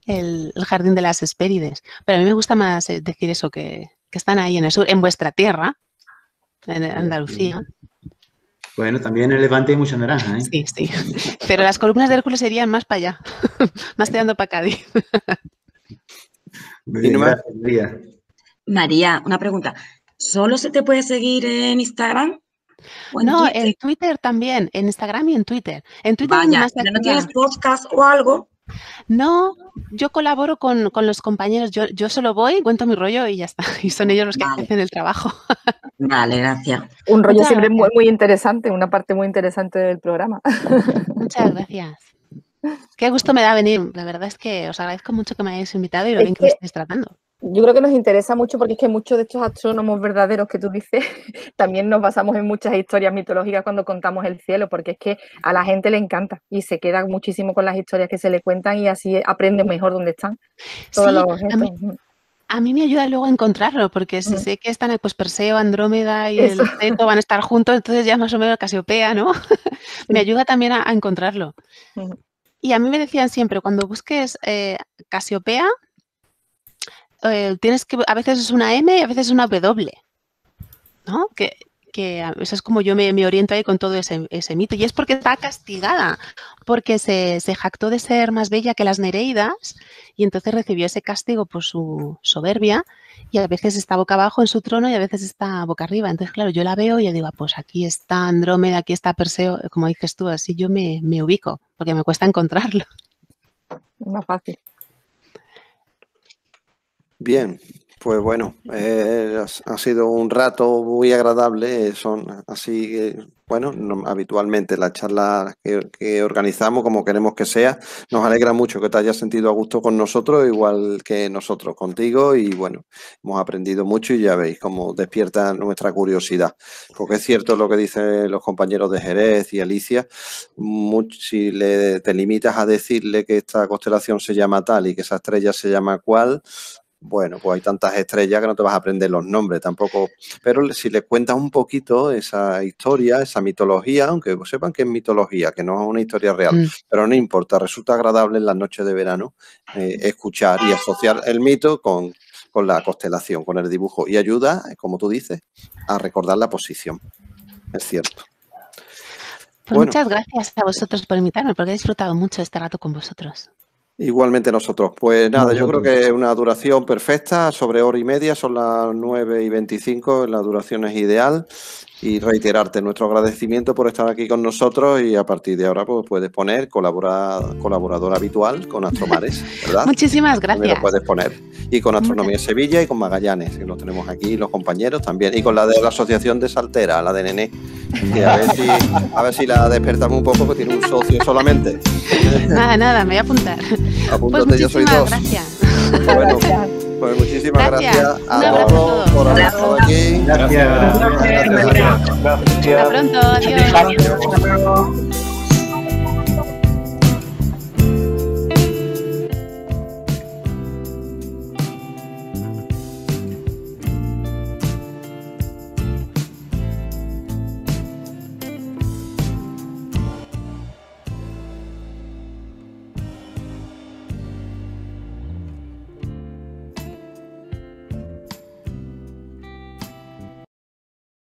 el, el jardín de las Hespérides. Pero a mí me gusta más eh, decir eso que, que están ahí en el sur, en vuestra tierra, en Andalucía. Bueno, también en Levante hay mucha naranja, ¿eh? Sí, sí. Pero las columnas de Hércules serían más para allá, más tirando para Cádiz. María. una pregunta. ¿Solo se te puede seguir en Instagram? no, en Twitter también, en Instagram y en Twitter. En Twitter no tienes podcast o algo. No, yo colaboro con, los compañeros. Yo, solo voy, cuento mi rollo y ya está. Y son ellos los que hacen el trabajo. Vale, gracias. Un rollo siempre muy, muy, interesante, una parte muy interesante del programa. Muchas gracias. Qué gusto me da venir. La verdad es que os agradezco mucho que me hayáis invitado y lo bien que, que me estáis tratando yo creo que nos interesa mucho porque es que muchos de estos astrónomos verdaderos que tú dices también nos basamos en muchas historias mitológicas cuando contamos el cielo, porque es que a la gente le encanta y se queda muchísimo con las historias que se le cuentan y así aprende mejor dónde están todos a mí me ayuda luego a encontrarlo, porque si mm. sé que están, pues Perseo, Andrómeda y el centro van a estar juntos, entonces ya más o menos Casiopea, ¿no? me ayuda también a, encontrarlo. Y a mí me decían siempre, cuando busques eh, Casiopea, eh, tienes que, a veces es una M y a veces es una W, ¿no? Que, que eso es como yo me, oriento ahí con todo ese, ese, mito. Y es porque está castigada, porque se, se, jactó de ser más bella que las Nereidas y entonces recibió ese castigo por su soberbia y a veces está boca abajo en su trono y a veces está boca arriba. Entonces, claro, yo la veo y digo, ah, pues aquí está Andrómeda, aquí está Perseo, como dices tú, así yo me, ubico, porque me cuesta encontrarlo. no fácil. Bien, pues bueno, eh, ha sido un rato muy agradable. Son así, bueno, habitualmente las charlas que, organizamos, como queremos que sea, nos alegra mucho que te hayas sentido a gusto con nosotros, igual que nosotros contigo. Y bueno, hemos aprendido mucho y ya veis cómo despierta nuestra curiosidad. Porque es cierto lo que dicen los compañeros de Jerez y Alicia. si te limitas a decirle que esta constelación se llama tal y que esa estrella se llama cual, bueno, pues hay tantas estrellas que no te vas a aprender los nombres tampoco. Pero si le cuentas un poquito esa historia, esa mitología, aunque sepan que es mitología, que no es una historia real, mm. pero no importa, resulta agradable en las noches de verano eh, escuchar y asociar el mito con, la constelación, con el dibujo, y ayuda, como tú dices, a recordar la posición. Es cierto. Pues muchas gracias a vosotros por invitarme, porque he disfrutado mucho este rato con vosotros. Igualmente nosotros. Pues nada, yo creo que una duración perfecta, sobre hora y media, son las 9 y 25, la duración es ideal y reiterarte nuestro agradecimiento por estar aquí con nosotros y a partir de ahora pues puedes poner colaborador habitual con Astromares, ¿verdad? Muchísimas gracias. También lo puedes poner. Y con Astronomía Sevilla y con Magallanes, que lo tenemos aquí, los compañeros también. Y con la de la Asociación de Saltera, la de Nené. a, ver si, a ver si la despertamos un poco, que tiene un socio solamente. Nada, nada, me voy a apuntar. Apúntate, pues yo soy dos. gracias. Pues muchísimas gracias, a todos por haber estado aquí. Gracias. Gracias. gracias. Hasta pronto. Adiós. Adiós.